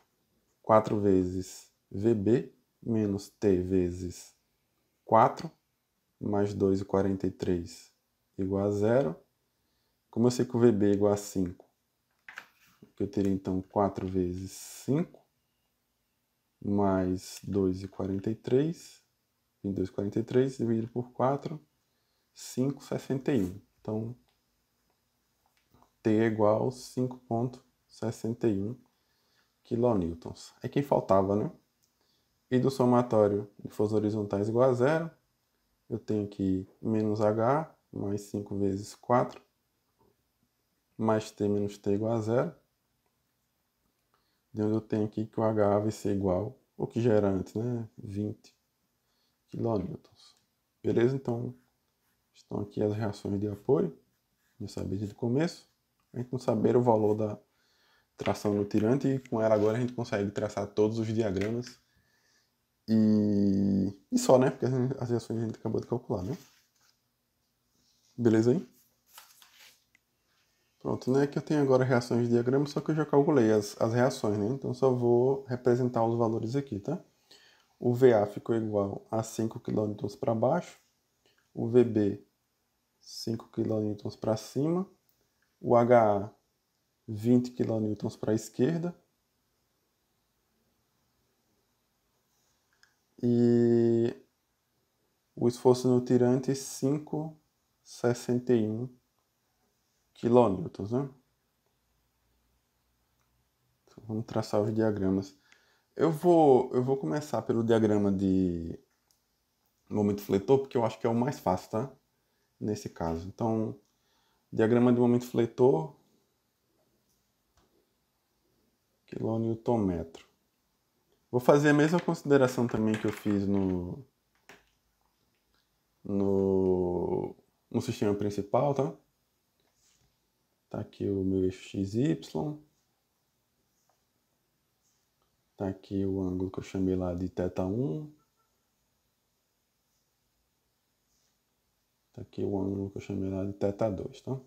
4 vezes VB menos T vezes 4 mais 2,43 igual a zero. Como eu sei que o VB é igual a 5, que eu teria então 4 vezes 5, mais 2,43, 22,43 dividido por 4, 5,61. Então, T é igual a 5,61 kN. É quem faltava, né? E do somatório de forças horizontais igual a zero, eu tenho aqui menos H, mais 5 vezes 4, mais T menos T igual a zero onde então, eu tenho aqui que o H vai ser igual o que já era antes, né? 20 kN. Beleza? Então, estão aqui as reações de apoio. Eu sabia desde o começo. A gente não saber o valor da tração no tirante e com ela agora a gente consegue traçar todos os diagramas. E, e só, né? Porque as reações a gente acabou de calcular, né? Beleza aí? Pronto, não é que eu tenho agora reações de diagrama, só que eu já calculei as, as reações, né? Então só vou representar os valores aqui, tá? O VA ficou igual a 5 kN para baixo, o VB 5 kN para cima, o HA 20 kN para a esquerda e o esforço no tirante 5,61 kN quilonewtons, né? Então, vamos traçar os diagramas. Eu vou, eu vou começar pelo diagrama de momento fletor, porque eu acho que é o mais fácil, tá? Nesse caso. Então, diagrama de momento fletor, quilonewton metro. Vou fazer a mesma consideração também que eu fiz no, no, no sistema principal, tá? Está aqui o meu eixo XY. Está aqui o ângulo que eu chamei lá de θ1. Está aqui o ângulo que eu chamei lá de θ2, tá?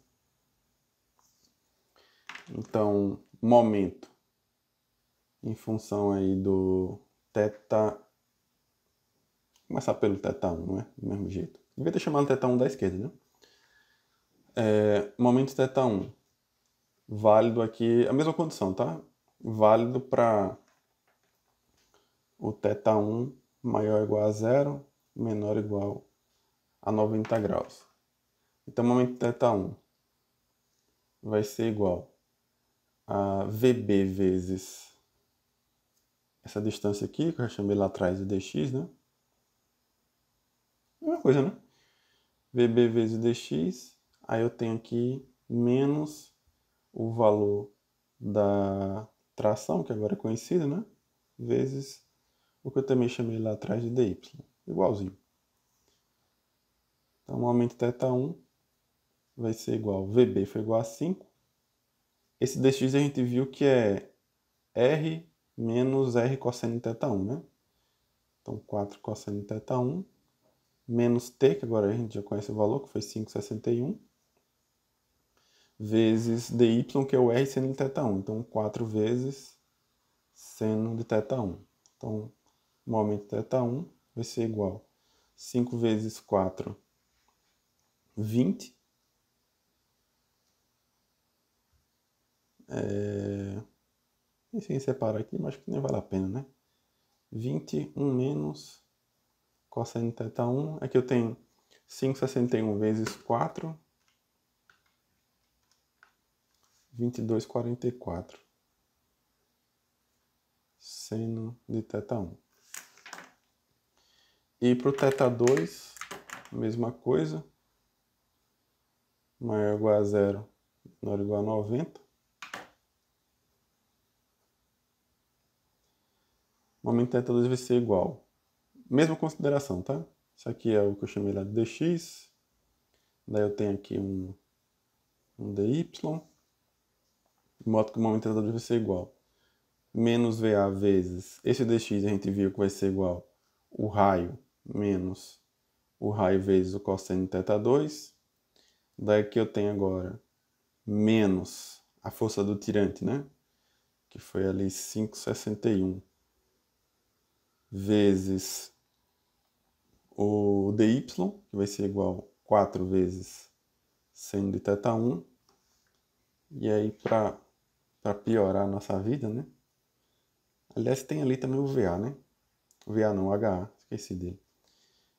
Então, momento em função aí do θ começar pelo θ1, né? Do mesmo jeito. Devia ter chamado θ1 da esquerda, né? É, momento θ1. Um. Válido aqui, a mesma condição, tá? Válido para o θ1 um maior ou igual a zero, menor ou igual a 90 graus. Então, momento θ1 um vai ser igual a VB vezes essa distância aqui, que eu já chamei lá atrás de dx, né? Mesma é coisa, né? VB vezes dx aí eu tenho aqui menos o valor da tração, que agora é conhecida, né? Vezes o que eu também chamei lá atrás de dy, igualzinho. Então, o aumento θ1 vai ser igual, VB foi igual a 5. Esse dx a gente viu que é R menos R cosseno θ1, né? Então, 4 cosseno θ1 menos T, que agora a gente já conhece o valor, que foi 5,61 vezes dy, que é o r seno de θ1. Então, 4 vezes seno de θ1. Então, o momento de θ1 vai ser igual a 5 vezes 4, 20. É... Enfim, separar aqui, mas acho que nem vale a pena, né? 21 menos cosseno de θ1. Aqui eu tenho 5,61 vezes 4, 2244, seno de θ 1. E para o θ 2, mesma coisa, maior ou igual a zero, menor ou igual a 90. O momento θ 2 vai ser igual. Mesma consideração, tá? Isso aqui é o que eu chamei lá de dx. Daí eu tenho aqui um, um dy moto modo que o momento vai ser igual. Menos VA vezes esse dx a gente viu que vai ser igual o raio menos o raio vezes o cosseno de θ2. que eu tenho agora menos a força do tirante, né? Que foi ali 5,61 vezes o dy, que vai ser igual a 4 vezes seno de θ1. E aí, para para piorar a nossa vida, né? Aliás, tem ali também o VA, né? O VA não, o HA, esqueci dele.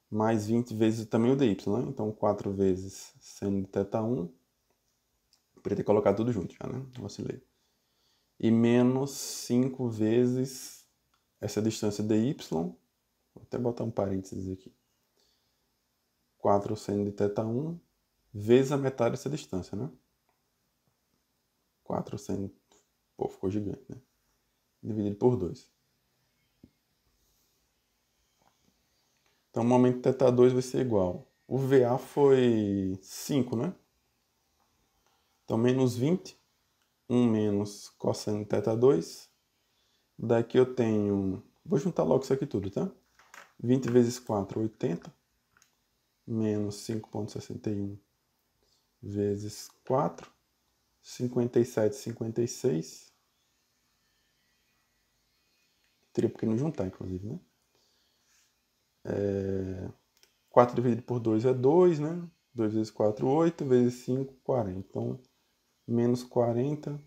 Mais 20 vezes também o DY, né? Então 4 vezes seno de θ1. Poderia ter colocado tudo junto já, né? Vacilei. E menos 5 vezes essa distância DY. Vou até botar um parênteses aqui. 4 seno de θ1 vezes a metade dessa distância, né? 4 seno Pô, ficou gigante, né? Dividido por 2. Então, o momento θ2 vai ser igual. O VA foi 5, né? Então, menos 20. 1 menos cosseno θ2. Daqui eu tenho... Vou juntar logo isso aqui tudo, tá? 20 vezes 4, 80. Menos 5,61 vezes 4. 57, 56. Teria porque não juntar, inclusive, né? É... 4 dividido por 2 é 2, né? 2 vezes 4, 8, vezes 5, 40. Então, menos 40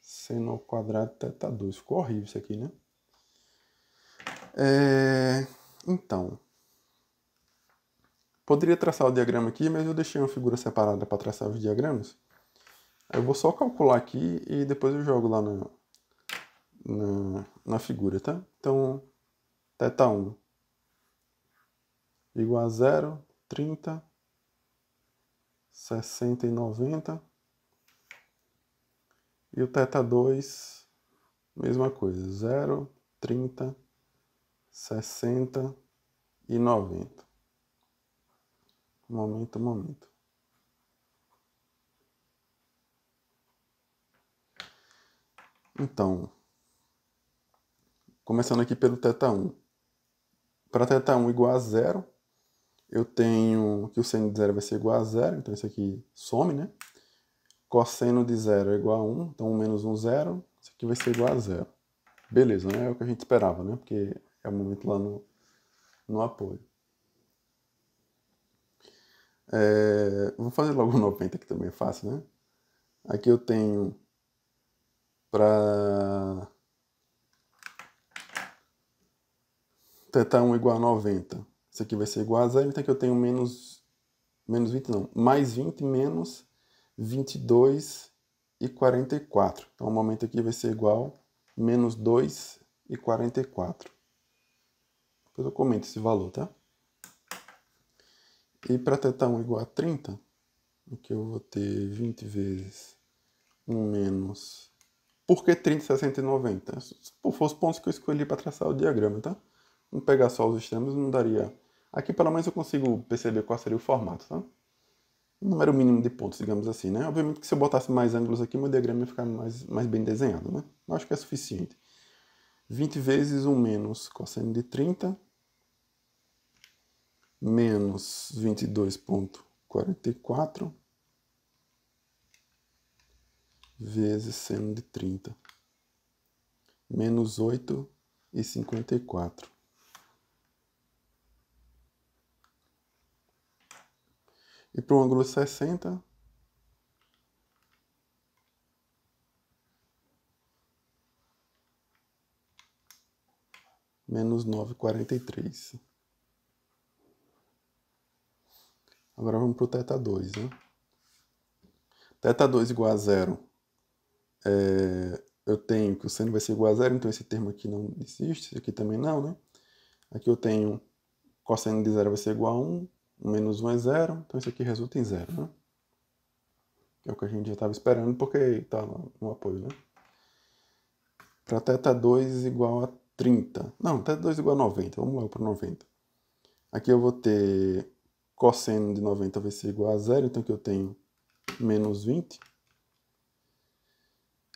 seno ao quadrado θ tá, 2. Tá Ficou horrível isso aqui, né? É... Então, poderia traçar o diagrama aqui, mas eu deixei uma figura separada para traçar os diagramas. Eu vou só calcular aqui e depois eu jogo lá no, na, na figura, tá? Então, θ1 igual a 0, 30, 60 e 90. E o θ2, mesma coisa, 0, 30, 60 e 90. Momento, momento. Então, começando aqui pelo θ1. Para θ1 igual a zero, eu tenho que o seno de zero vai ser igual a zero, então isso aqui some, né? Cosseno de zero é igual a 1, um, então 1 menos 1, zero. Isso aqui vai ser igual a zero. Beleza, né? É o que a gente esperava, né? Porque é o momento lá no, no apoio. É, vou fazer logo 90, que também é fácil, né? Aqui eu tenho para θ1 igual a 90. Isso aqui vai ser igual a zero, então aqui eu tenho menos, menos 20, não, mais 20 menos 22 e 44. Então o momento aqui vai ser igual a menos 2 e 44. Depois eu comento esse valor, tá? E para θ1 igual a 30, aqui eu vou ter 20 vezes 1 menos por que 30, 60 e 90? Se os pontos que eu escolhi para traçar o diagrama, tá? Não pegar só os extremos não daria. Aqui pelo menos eu consigo perceber qual seria o formato, tá? O número mínimo de pontos, digamos assim, né? Obviamente que se eu botasse mais ângulos aqui, meu diagrama ia ficar mais, mais bem desenhado, né? Eu acho que é suficiente. 20 vezes 1 menos cosseno de 30, menos 22.44, vezes seno de 30, menos 8 e 54. E para o ângulo 60, menos 9,43. Agora vamos para o teta 2 né? Teta 2 igual a zero é, eu tenho que o seno vai ser igual a zero, então esse termo aqui não existe, esse aqui também não, né? Aqui eu tenho cosseno de zero vai ser igual a 1, menos 1 é zero, então isso aqui resulta em zero, né? É o que a gente já estava esperando porque está no apoio, né? Para θ 2 igual a 30. Não, θ 2 igual a 90. Vamos logo para 90. Aqui eu vou ter cosseno de 90 vai ser igual a zero, então aqui eu tenho menos 20.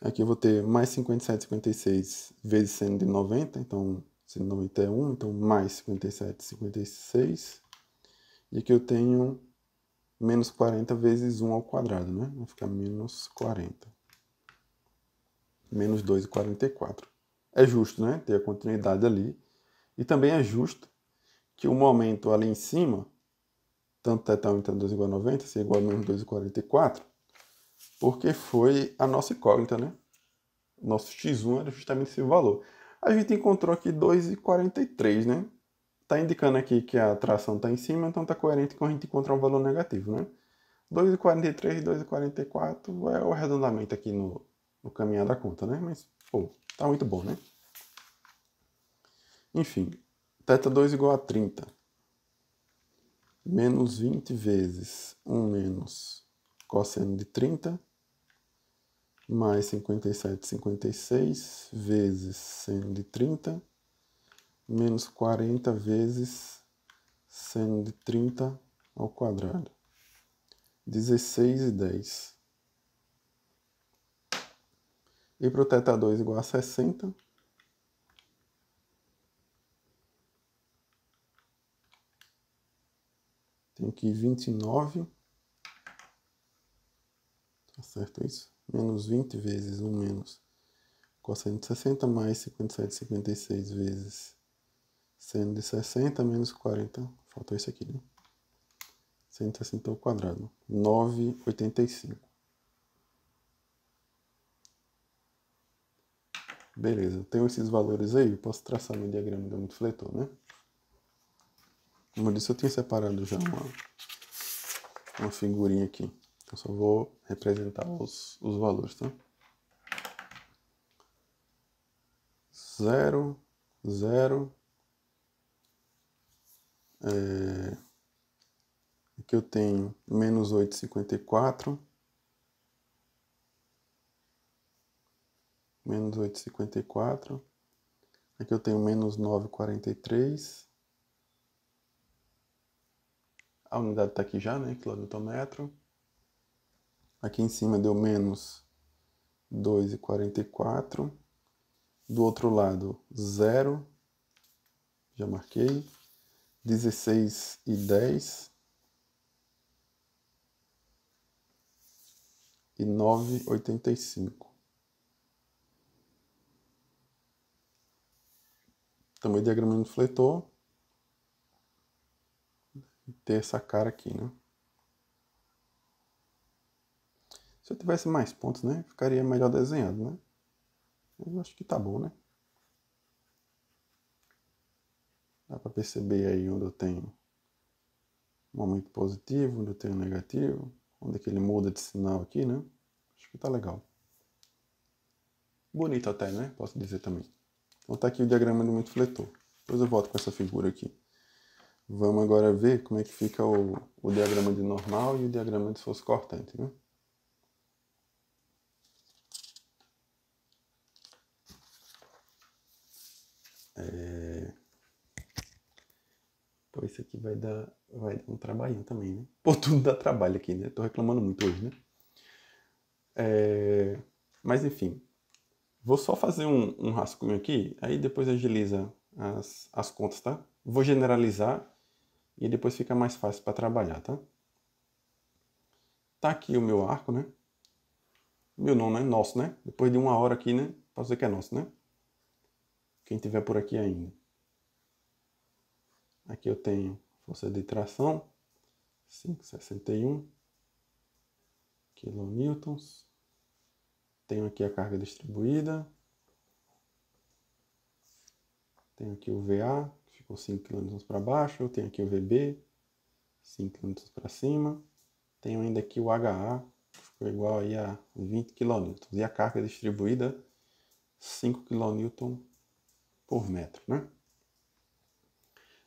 Aqui eu vou ter mais 57, 56 vezes seno de 90, então seno de 90 é 1, então mais 57, 56. E aqui eu tenho menos 40 vezes 1 ao quadrado, né? Vai ficar menos 40. Menos 2,44. É justo, né? Ter a continuidade ali. E também é justo que o momento ali em cima, tanto θ1 2 igual a 90, seja é igual a menos 2,44, porque foi a nossa incógnita, né? Nosso X1 era justamente esse valor. A gente encontrou aqui 2,43, né? Tá indicando aqui que a tração tá em cima, então tá coerente com a gente encontrar um valor negativo, né? 2,43, 2,44 é o arredondamento aqui no, no caminhar da conta, né? Mas, pô, tá muito bom, né? Enfim, teta 2 igual a 30. Menos 20 vezes 1 menos cosseno de 30 mais 57, 56 vezes seno de 30, menos 40 vezes seno de 30 ao quadrado. 16 e 10. E para o θ 2 igual a 60, tenho aqui 29, tá certo isso? menos 20 vezes 1 menos cosseno de 60 mais 57, 56 vezes seno de 60 menos 40, faltou isso aqui, né? 160 ao quadrado, 9,85. Beleza, tenho esses valores aí, posso traçar meu diagrama do multifletor, né? Como eu disse, eu tinha separado já uma, uma figurinha aqui. Eu só vou representar os, os valores, tá? 0, 0. É, aqui eu tenho menos 8,54. Menos 8,54. Aqui eu tenho menos 9,43. A unidade está aqui já, né? Quilômetro metro. Aqui em cima deu menos 2,44. Do outro lado, 0. Já marquei. 16 e 10. E 9,85. Também diagramando fletor. Ter essa cara aqui, né? Se eu tivesse mais pontos, né? Ficaria melhor desenhado, né? Eu acho que tá bom, né? Dá para perceber aí onde eu tenho um momento positivo, onde eu tenho um negativo, onde é muda de sinal aqui, né? Acho que tá legal. Bonito até, né? Posso dizer também. Então tá aqui o diagrama do muito fletor. Depois eu volto com essa figura aqui. Vamos agora ver como é que fica o, o diagrama de normal e o diagrama de força cortante, né? Então isso aqui vai dar, vai dar um trabalhinho também, né? Pô, tudo dá trabalho aqui, né? Tô reclamando muito hoje, né? É... Mas enfim, vou só fazer um, um rascunho aqui, aí depois agiliza as, as contas, tá? Vou generalizar e depois fica mais fácil para trabalhar, tá? Tá aqui o meu arco, né? Meu não, né? Nosso, né? Depois de uma hora aqui, né? Posso dizer que é nosso, né? Quem tiver por aqui ainda. Aqui eu tenho força de tração, 561 kN. Tenho aqui a carga distribuída. Tenho aqui o VA, que ficou 5 kN para baixo. Tenho aqui o VB, 5 kN para cima. Tenho ainda aqui o HA, que ficou igual aí a 20 kN. E a carga distribuída, 5 kN por metro, né?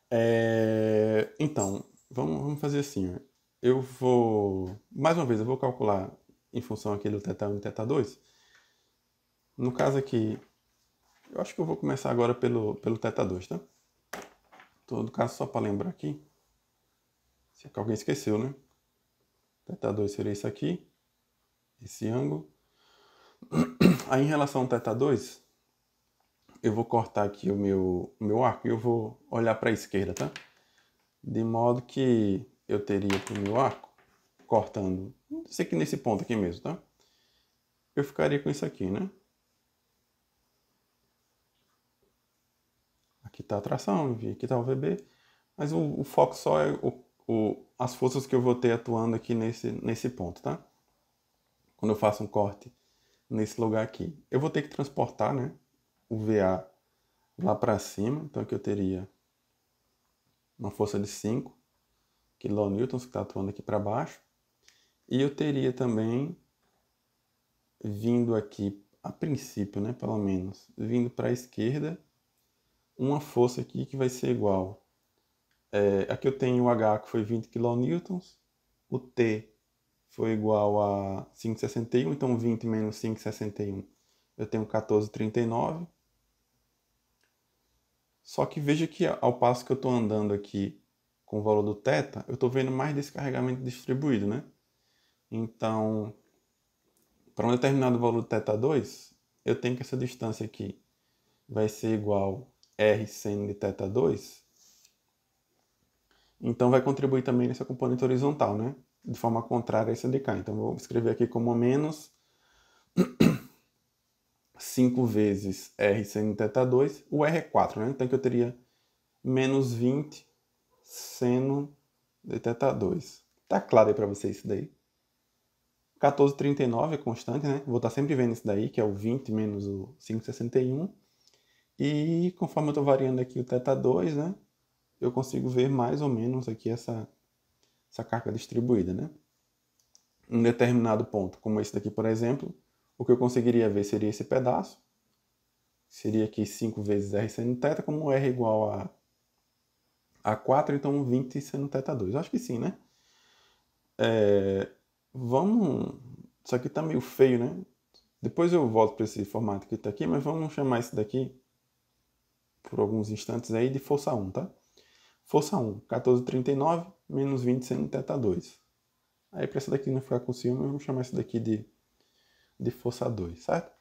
É... Então, vamos, vamos fazer assim. Né? Eu vou. Mais uma vez, eu vou calcular em função aqui do θ1 e θ2. No caso aqui, eu acho que eu vou começar agora pelo, pelo θ2, tá? Em todo caso, só para lembrar aqui. Se é que alguém esqueceu, né? θ2 seria isso aqui, esse ângulo. Aí em relação ao θ2, eu vou cortar aqui o meu, meu arco e eu vou olhar para a esquerda, tá? De modo que eu teria o meu arco, cortando, sei que nesse ponto aqui mesmo, tá? Eu ficaria com isso aqui, né? Aqui está a tração, aqui está o VB, mas o, o foco só é o, o, as forças que eu vou ter atuando aqui nesse, nesse ponto, tá? Quando eu faço um corte nesse lugar aqui. Eu vou ter que transportar, né? o VA lá para cima, então aqui eu teria uma força de 5 kN, que está atuando aqui para baixo, e eu teria também, vindo aqui, a princípio, né, pelo menos, vindo para a esquerda, uma força aqui que vai ser igual. É, aqui eu tenho o H que foi 20 kN, o T foi igual a 5,61, então 20 menos 5,61 eu tenho 14,39. Só que veja que ao passo que eu estou andando aqui com o valor do θ, eu estou vendo mais descarregamento distribuído, né? Então, para um determinado valor do θ2, eu tenho que essa distância aqui vai ser igual R seno de θ2. Então, vai contribuir também nessa componente horizontal, né? De forma contrária a essa de cá. Então, vou escrever aqui como menos 5 vezes R seno θ 2, o R é 4, né? Então que eu teria menos 20 seno de θ 2. Tá claro aí para vocês isso daí? 14,39 é constante, né? Vou estar tá sempre vendo isso daí, que é o 20 menos o 5,61. E conforme eu estou variando aqui o θ 2, né? Eu consigo ver mais ou menos aqui essa, essa carga distribuída, né? Um determinado ponto, como esse daqui, por exemplo, o que eu conseguiria ver seria esse pedaço, seria aqui 5 vezes R seno θ, como R igual a, a 4, então 20 seno θ2. Acho que sim, né? É, vamos... Isso aqui está meio feio, né? Depois eu volto para esse formato que está aqui, mas vamos chamar isso daqui por alguns instantes aí de força 1, tá? Força 1, 14,39 menos 20 seno θ2. Aí para essa daqui não ficar com ciúme, vamos chamar isso daqui de de força 2, certo?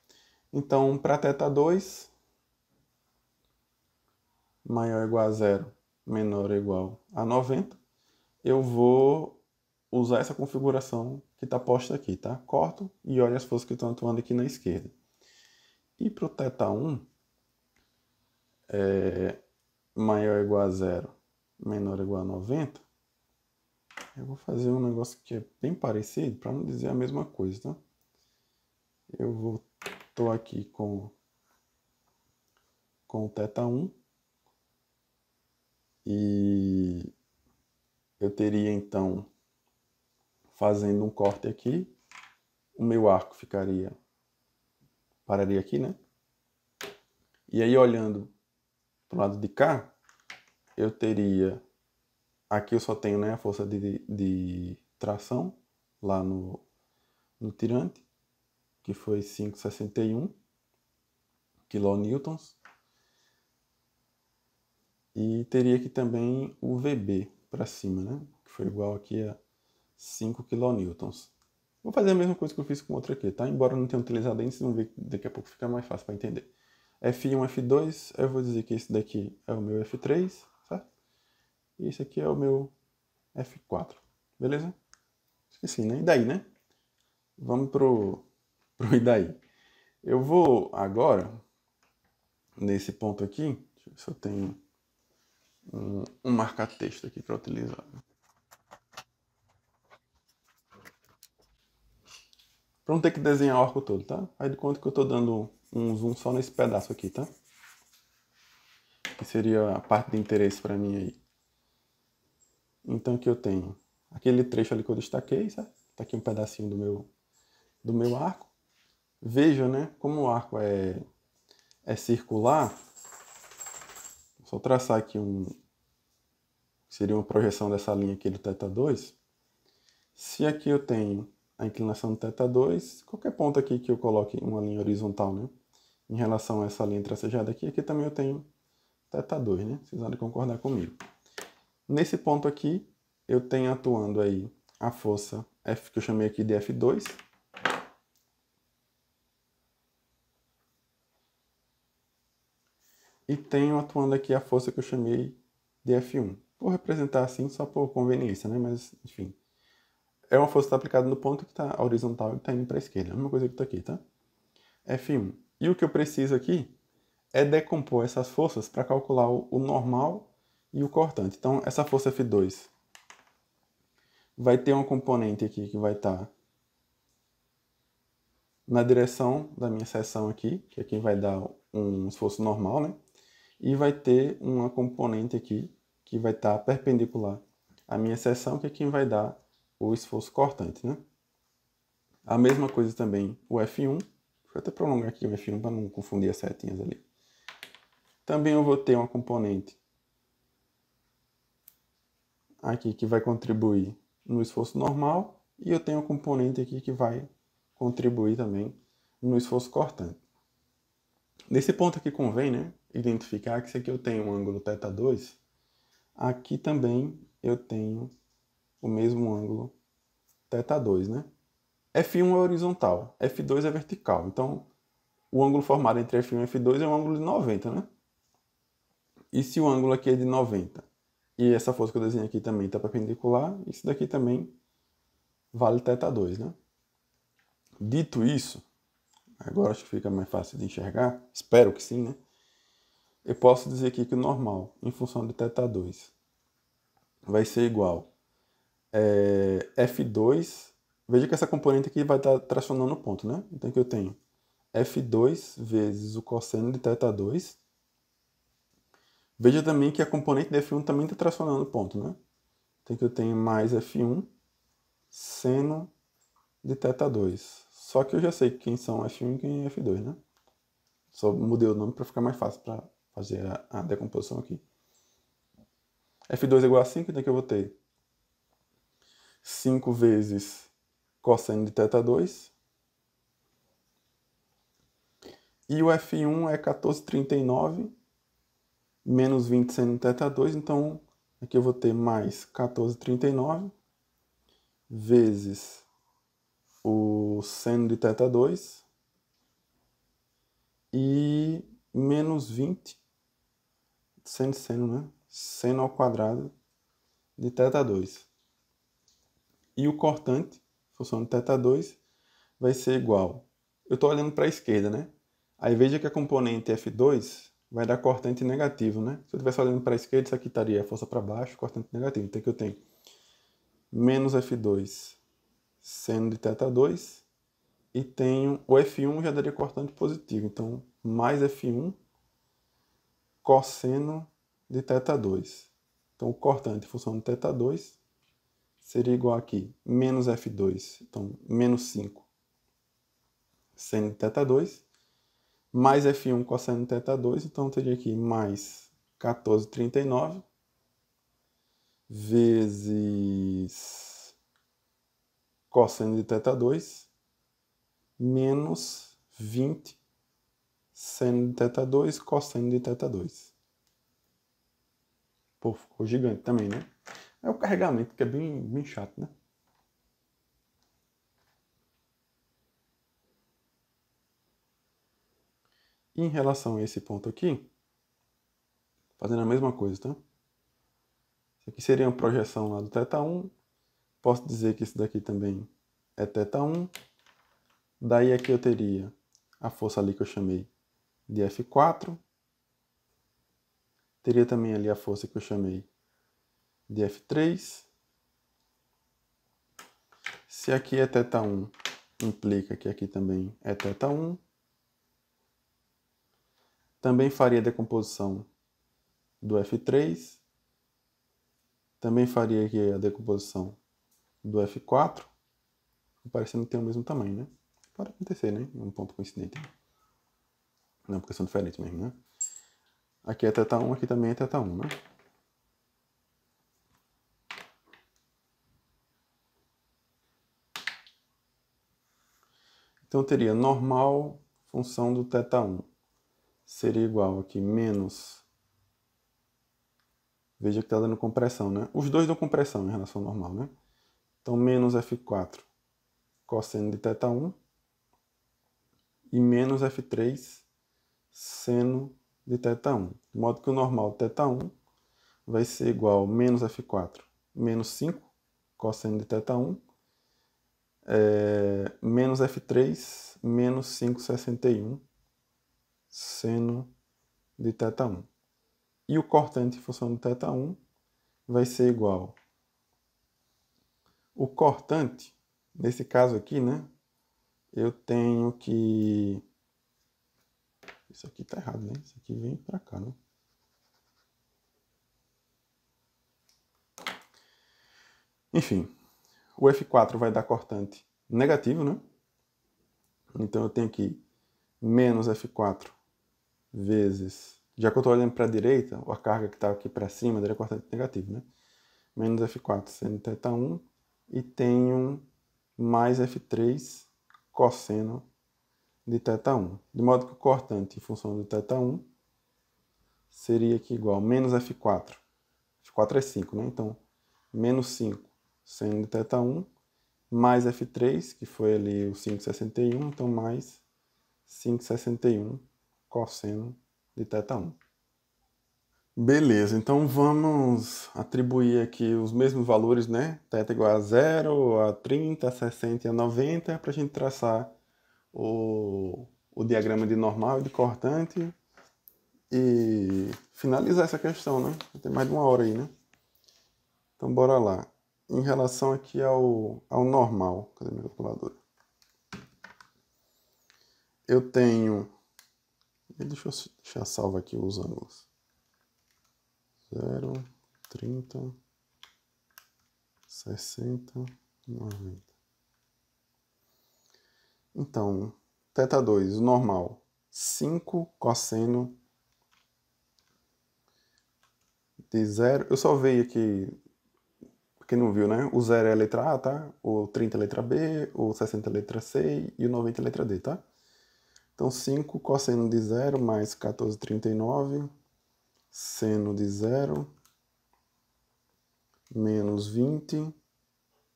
Então, para θ2, maior ou igual a zero, menor ou igual a 90, eu vou usar essa configuração que está posta aqui, tá? Corto e olho as forças que estão atuando aqui na esquerda. E para o θ1, é, maior ou igual a zero, menor ou igual a 90, eu vou fazer um negócio que é bem parecido, para não dizer a mesma coisa, tá? eu vou tô aqui com com o teta 1 e eu teria então fazendo um corte aqui, o meu arco ficaria pararia aqui, né? E aí olhando pro lado de cá, eu teria aqui eu só tenho né, a força de, de tração lá no, no tirante que foi 5,61 kN. E teria aqui também o VB para cima, né? Que foi igual aqui a 5 kN. Vou fazer a mesma coisa que eu fiz com o outro aqui, tá? Embora eu não tenha utilizado ainda, vocês vão ver que daqui a pouco fica mais fácil para entender. F1, F2, eu vou dizer que esse daqui é o meu F3, certo? Tá? E esse aqui é o meu F4, beleza? Esqueci, né? E daí, né? Vamos pro para o Idaí. Eu vou agora, nesse ponto aqui, deixa eu ver se eu tenho um, um marca-texto aqui para utilizar. Para não ter que desenhar o arco todo, tá? Aí de conta que eu estou dando um zoom só nesse pedaço aqui, tá? Que seria a parte de interesse para mim aí. Então aqui eu tenho aquele trecho ali que eu destaquei, certo? Tá aqui um pedacinho do meu, do meu arco veja né, como o arco é, é circular. Vou só traçar aqui um seria uma projeção dessa linha aqui do θ2. Se aqui eu tenho a inclinação do θ2, qualquer ponto aqui que eu coloque uma linha horizontal, né, em relação a essa linha tracejada aqui, aqui também eu tenho θ2, né? Vocês vão concordar comigo. Nesse ponto aqui, eu tenho atuando aí a força F, que eu chamei aqui de F2, e tenho atuando aqui a força que eu chamei de F1. Vou representar assim só por conveniência, né? Mas, enfim. É uma força que está aplicada no ponto que está horizontal e está indo para a esquerda. A mesma coisa que está aqui, tá? F1. E o que eu preciso aqui é decompor essas forças para calcular o normal e o cortante. Então, essa força F2 vai ter uma componente aqui que vai estar tá na direção da minha seção aqui, que aqui é vai dar um esforço normal, né? e vai ter uma componente aqui que vai estar tá perpendicular à minha seção, que é quem vai dar o esforço cortante, né? A mesma coisa também o F1, vou até prolongar aqui o F1 para não confundir as setinhas ali. Também eu vou ter uma componente aqui que vai contribuir no esforço normal e eu tenho um componente aqui que vai contribuir também no esforço cortante. Nesse ponto aqui convém, né, identificar que se aqui eu tenho um ângulo θ2, aqui também eu tenho o mesmo ângulo θ2, né? F1 é horizontal, F2 é vertical. Então, o ângulo formado entre F1 e F2 é um ângulo de 90, né? E se o ângulo aqui é de 90, e essa força que eu desenho aqui também está perpendicular, isso daqui também vale θ2, né? Dito isso, agora acho que fica mais fácil de enxergar, espero que sim, né? eu posso dizer aqui que o normal, em função de θ2, vai ser igual é, eh, F2, veja que essa componente aqui vai estar tracionando o ponto, né? Então que eu tenho F2 vezes o cosseno de θ2. Veja também que a componente de F1 também está tracionando o ponto, né? Então que eu tenho mais F1 seno de θ2. Só que eu já sei quem são F1 e quem é F2, né? Só mudei o nome para ficar mais fácil para fazer a, a decomposição aqui. F2 é igual a 5, então aqui eu vou ter 5 vezes cosseno de θ2. E o F1 é 14,39 menos 20 seno θ2, então aqui eu vou ter mais 14,39 vezes o seno de θ2 e menos 20 seno, seno, né? Seno ao quadrado de θ2. E o cortante, função de θ2, vai ser igual. Eu estou olhando para a esquerda, né? Aí veja que a componente F2 vai dar cortante negativo, né? Se eu estivesse olhando para a esquerda, isso aqui estaria a força para baixo, cortante negativo. Então, aqui eu tenho menos F2 seno de θ2 e tenho o F1 já daria cortante positivo. Então, mais F1 cosseno de θ2. Então, o cortante função de θ2 seria igual aqui, menos F2, então, menos 5 seno de θ2, mais F1 cosseno de θ2, então, teria aqui mais 14,39 vezes cosseno de θ2 menos 20 seno de θ2 cosseno de θ2. Pô, ficou gigante também, né? É o carregamento que é bem, bem chato, né? E em relação a esse ponto aqui, fazendo a mesma coisa, tá? Isso aqui seria uma projeção lá do θ1. Posso dizer que isso daqui também é θ1. Daí aqui eu teria a força ali que eu chamei de F4. Teria também ali a força que eu chamei de F3. Se aqui é θ1, implica que aqui também é θ1. Também faria a decomposição do F3. Também faria aqui a decomposição do F4. Parecendo que tem o mesmo tamanho, né? Pode acontecer, né? Um ponto coincidente. Né? Não, porque são diferentes mesmo, né? Aqui é teta 1, aqui também é teta 1, né? Então eu teria normal função do teta 1 seria igual aqui menos Veja que está dando compressão, né? Os dois dão compressão em relação ao normal, né? Então, menos F4 cosseno de θ1 e menos F3 seno de θ1. De modo que o normal de θ1 vai ser igual a menos F4 menos 5 cosseno de θ1 é, menos F3 menos 5,61 seno de θ1. E o cortante em função de θ1 vai ser igual o cortante, nesse caso aqui, né? Eu tenho que isso aqui tá errado, né? Isso aqui vem pra cá, né? Enfim, o F4 vai dar cortante negativo, né? Então eu tenho aqui menos F4 vezes... Já que eu estou olhando para a direita, a carga que está aqui para cima daria cortante negativo, né? Menos F4 sendo θ1 e tenho mais F3 cosseno de θ1. De modo que o cortante em função de θ1 seria aqui igual a menos F4. F4 é 5, né? Então, menos 5 seno de θ1, mais F3, que foi ali o 5,61, então mais 5,61 cosseno de θ1. Beleza, então vamos atribuir aqui os mesmos valores, né? Teta igual a 0, a 30, a 60 e a 90, para a gente traçar o, o diagrama de normal e de cortante e finalizar essa questão, né? Tem mais de uma hora aí, né? Então bora lá. Em relação aqui ao, ao normal, cadê minha calculadora? Eu tenho. Deixa eu deixar salvo aqui os ângulos. 0, 30, 60, 90. Então, θ2, normal, 5 cosseno de zero. Eu só vejo aqui, quem não viu, né? O zero é a letra A, tá? O 30 é a letra B, o 60 é a letra C e o 90 é a letra D, tá? Então, 5 cosseno de zero mais 14,39 seno de zero menos 20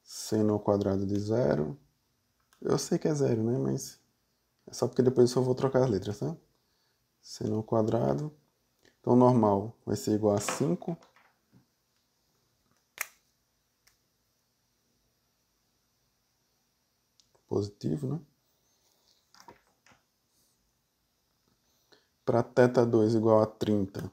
seno ao quadrado de zero eu sei que é zero, né? Mas é só porque depois eu só vou trocar as letras, né? Tá? Seno ao quadrado. Então, normal vai ser igual a 5. Positivo, né? Para θ2 igual a 30,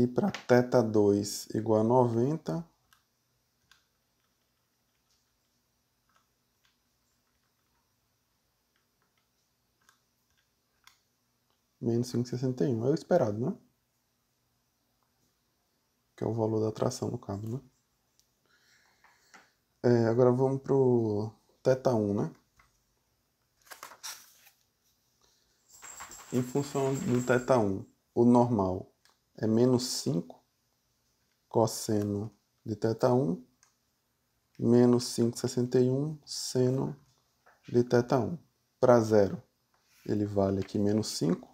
e para θ2 igual a 90, menos 5,61. É o esperado, né? Que é o valor da tração, no cabo, né? É, agora vamos para o teta 1, né? Em função do teta 1, o normal é menos 5 cosseno de θ1 menos 5,61 seno de θ1. Para zero, ele vale aqui menos 5.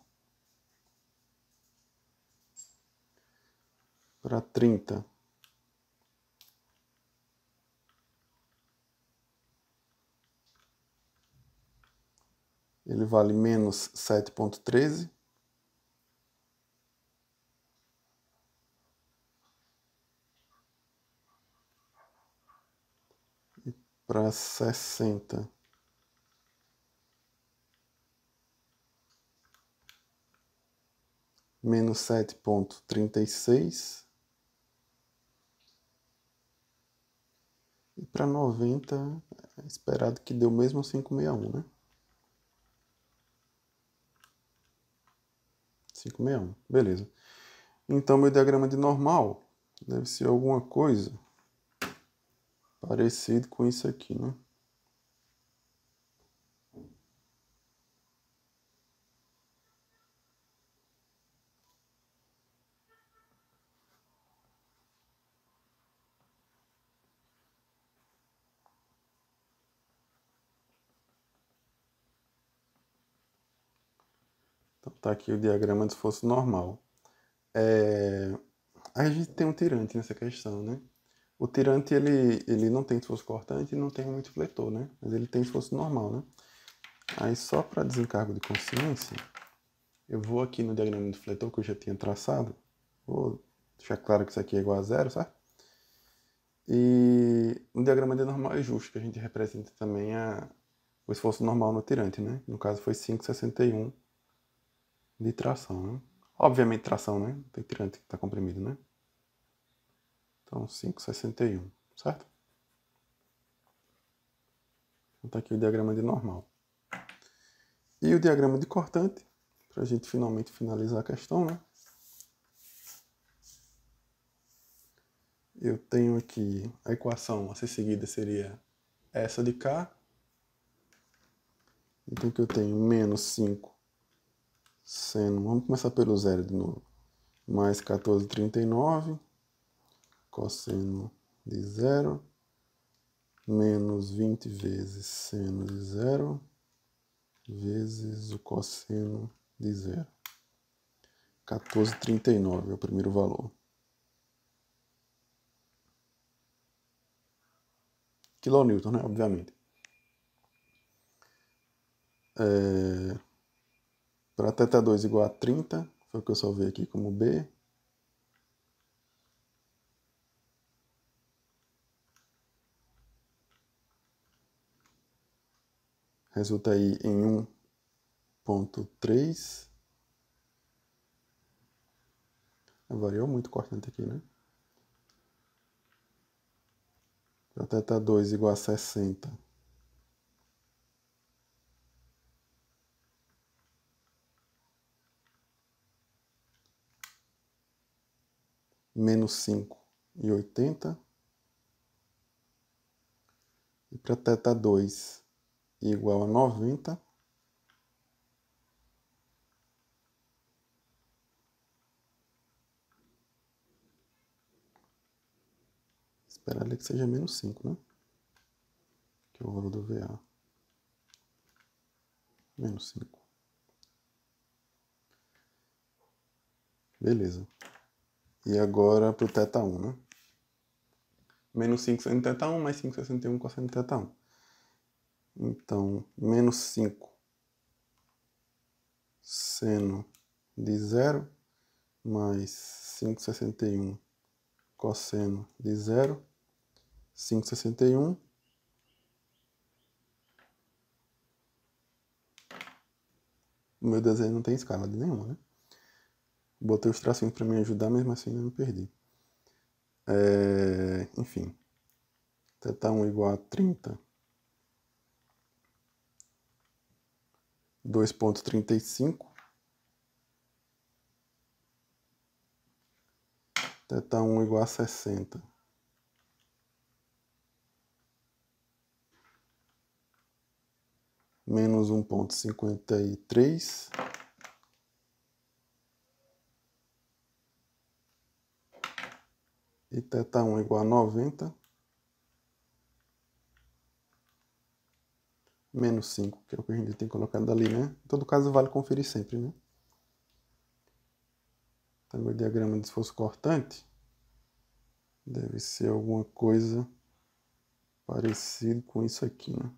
Para 30, ele vale menos 7,13. para 60. Menos sete ponto trinta e seis E para noventa é esperado que deu mesmo cinco um né? cinco um beleza. Então, meu diagrama de normal deve ser alguma coisa parecido com isso aqui, né? Então tá aqui o diagrama de esforço normal. É... A gente tem um tirante nessa questão, né? O tirante, ele, ele não tem esforço cortante e não tem muito fletor, né? Mas ele tem esforço normal, né? Aí, só para desencargo de consciência, eu vou aqui no diagrama do fletor que eu já tinha traçado. Vou deixar claro que isso aqui é igual a zero, sabe? E no diagrama de normal e é justo, que a gente representa também a, o esforço normal no tirante, né? No caso foi 5,61 de tração, né? Obviamente tração, né? Tem tirante que está comprimido, né? Então, 5,61, certo? Então, tá aqui o diagrama de normal. E o diagrama de cortante, para a gente finalmente finalizar a questão, né? Eu tenho aqui a equação a ser seguida seria essa de cá. Então, que eu tenho menos 5 seno, vamos começar pelo zero de novo, mais 14,39 cosseno de zero menos 20 vezes seno de zero vezes o cosseno de zero. 14,39 é o primeiro valor. Kilonewton, né? Obviamente. É... Para θ2 igual a 30, foi o que eu só salvei aqui como B. resulta aí em 1.3. Ah, variou muito cortante aqui, né? Para θ 2 igual a 60. Menos 5 e 80. E para θ 2 igual a 90. Esperar ali que seja menos 5, né? Que é o valor do VA. Menos 5. Beleza. E agora para o θ1, né? Menos 5 sendo θ1, mais 5 61 cosseno θ1. Então, menos 5 seno de zero mais 5,61 cosseno de zero, 5,61 O meu desenho não tem escala de nenhuma, né? Botei os tracinhos para me ajudar, mesmo assim ainda me perdi. É, enfim, θ1 igual a 30 dois ponto trinta e cinco Teta um igual a sessenta Menos um ponto cinquenta e três E teta um igual a noventa menos 5, que é o que a gente tem colocado ali, né? Em todo caso, vale conferir sempre, né? Então, meu diagrama de esforço cortante deve ser alguma coisa parecida com isso aqui, né?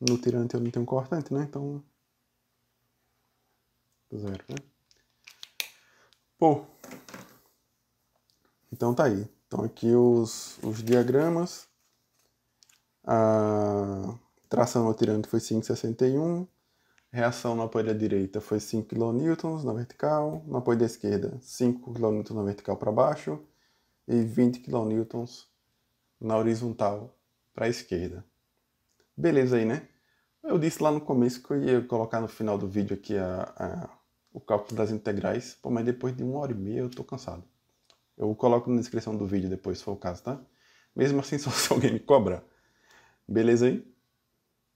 no tirante eu não tenho cortante, né? Então, zero, né? Pô, então tá aí. Então aqui os, os diagramas. A tração no tirante foi 5,61. Reação no apoio da direita foi 5 kN na vertical. No apoio da esquerda, 5 kN na vertical para baixo. E 20 kN na horizontal para a esquerda. Beleza aí, né? Eu disse lá no começo que eu ia colocar no final do vídeo aqui a, a, o cálculo das integrais, pô, mas depois de uma hora e meia eu tô cansado. Eu coloco na descrição do vídeo depois, se for o caso, tá? Mesmo assim, só se alguém me cobrar. Beleza aí?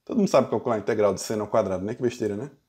Todo mundo sabe calcular a integral de seno ao quadrado, né? Que besteira, né?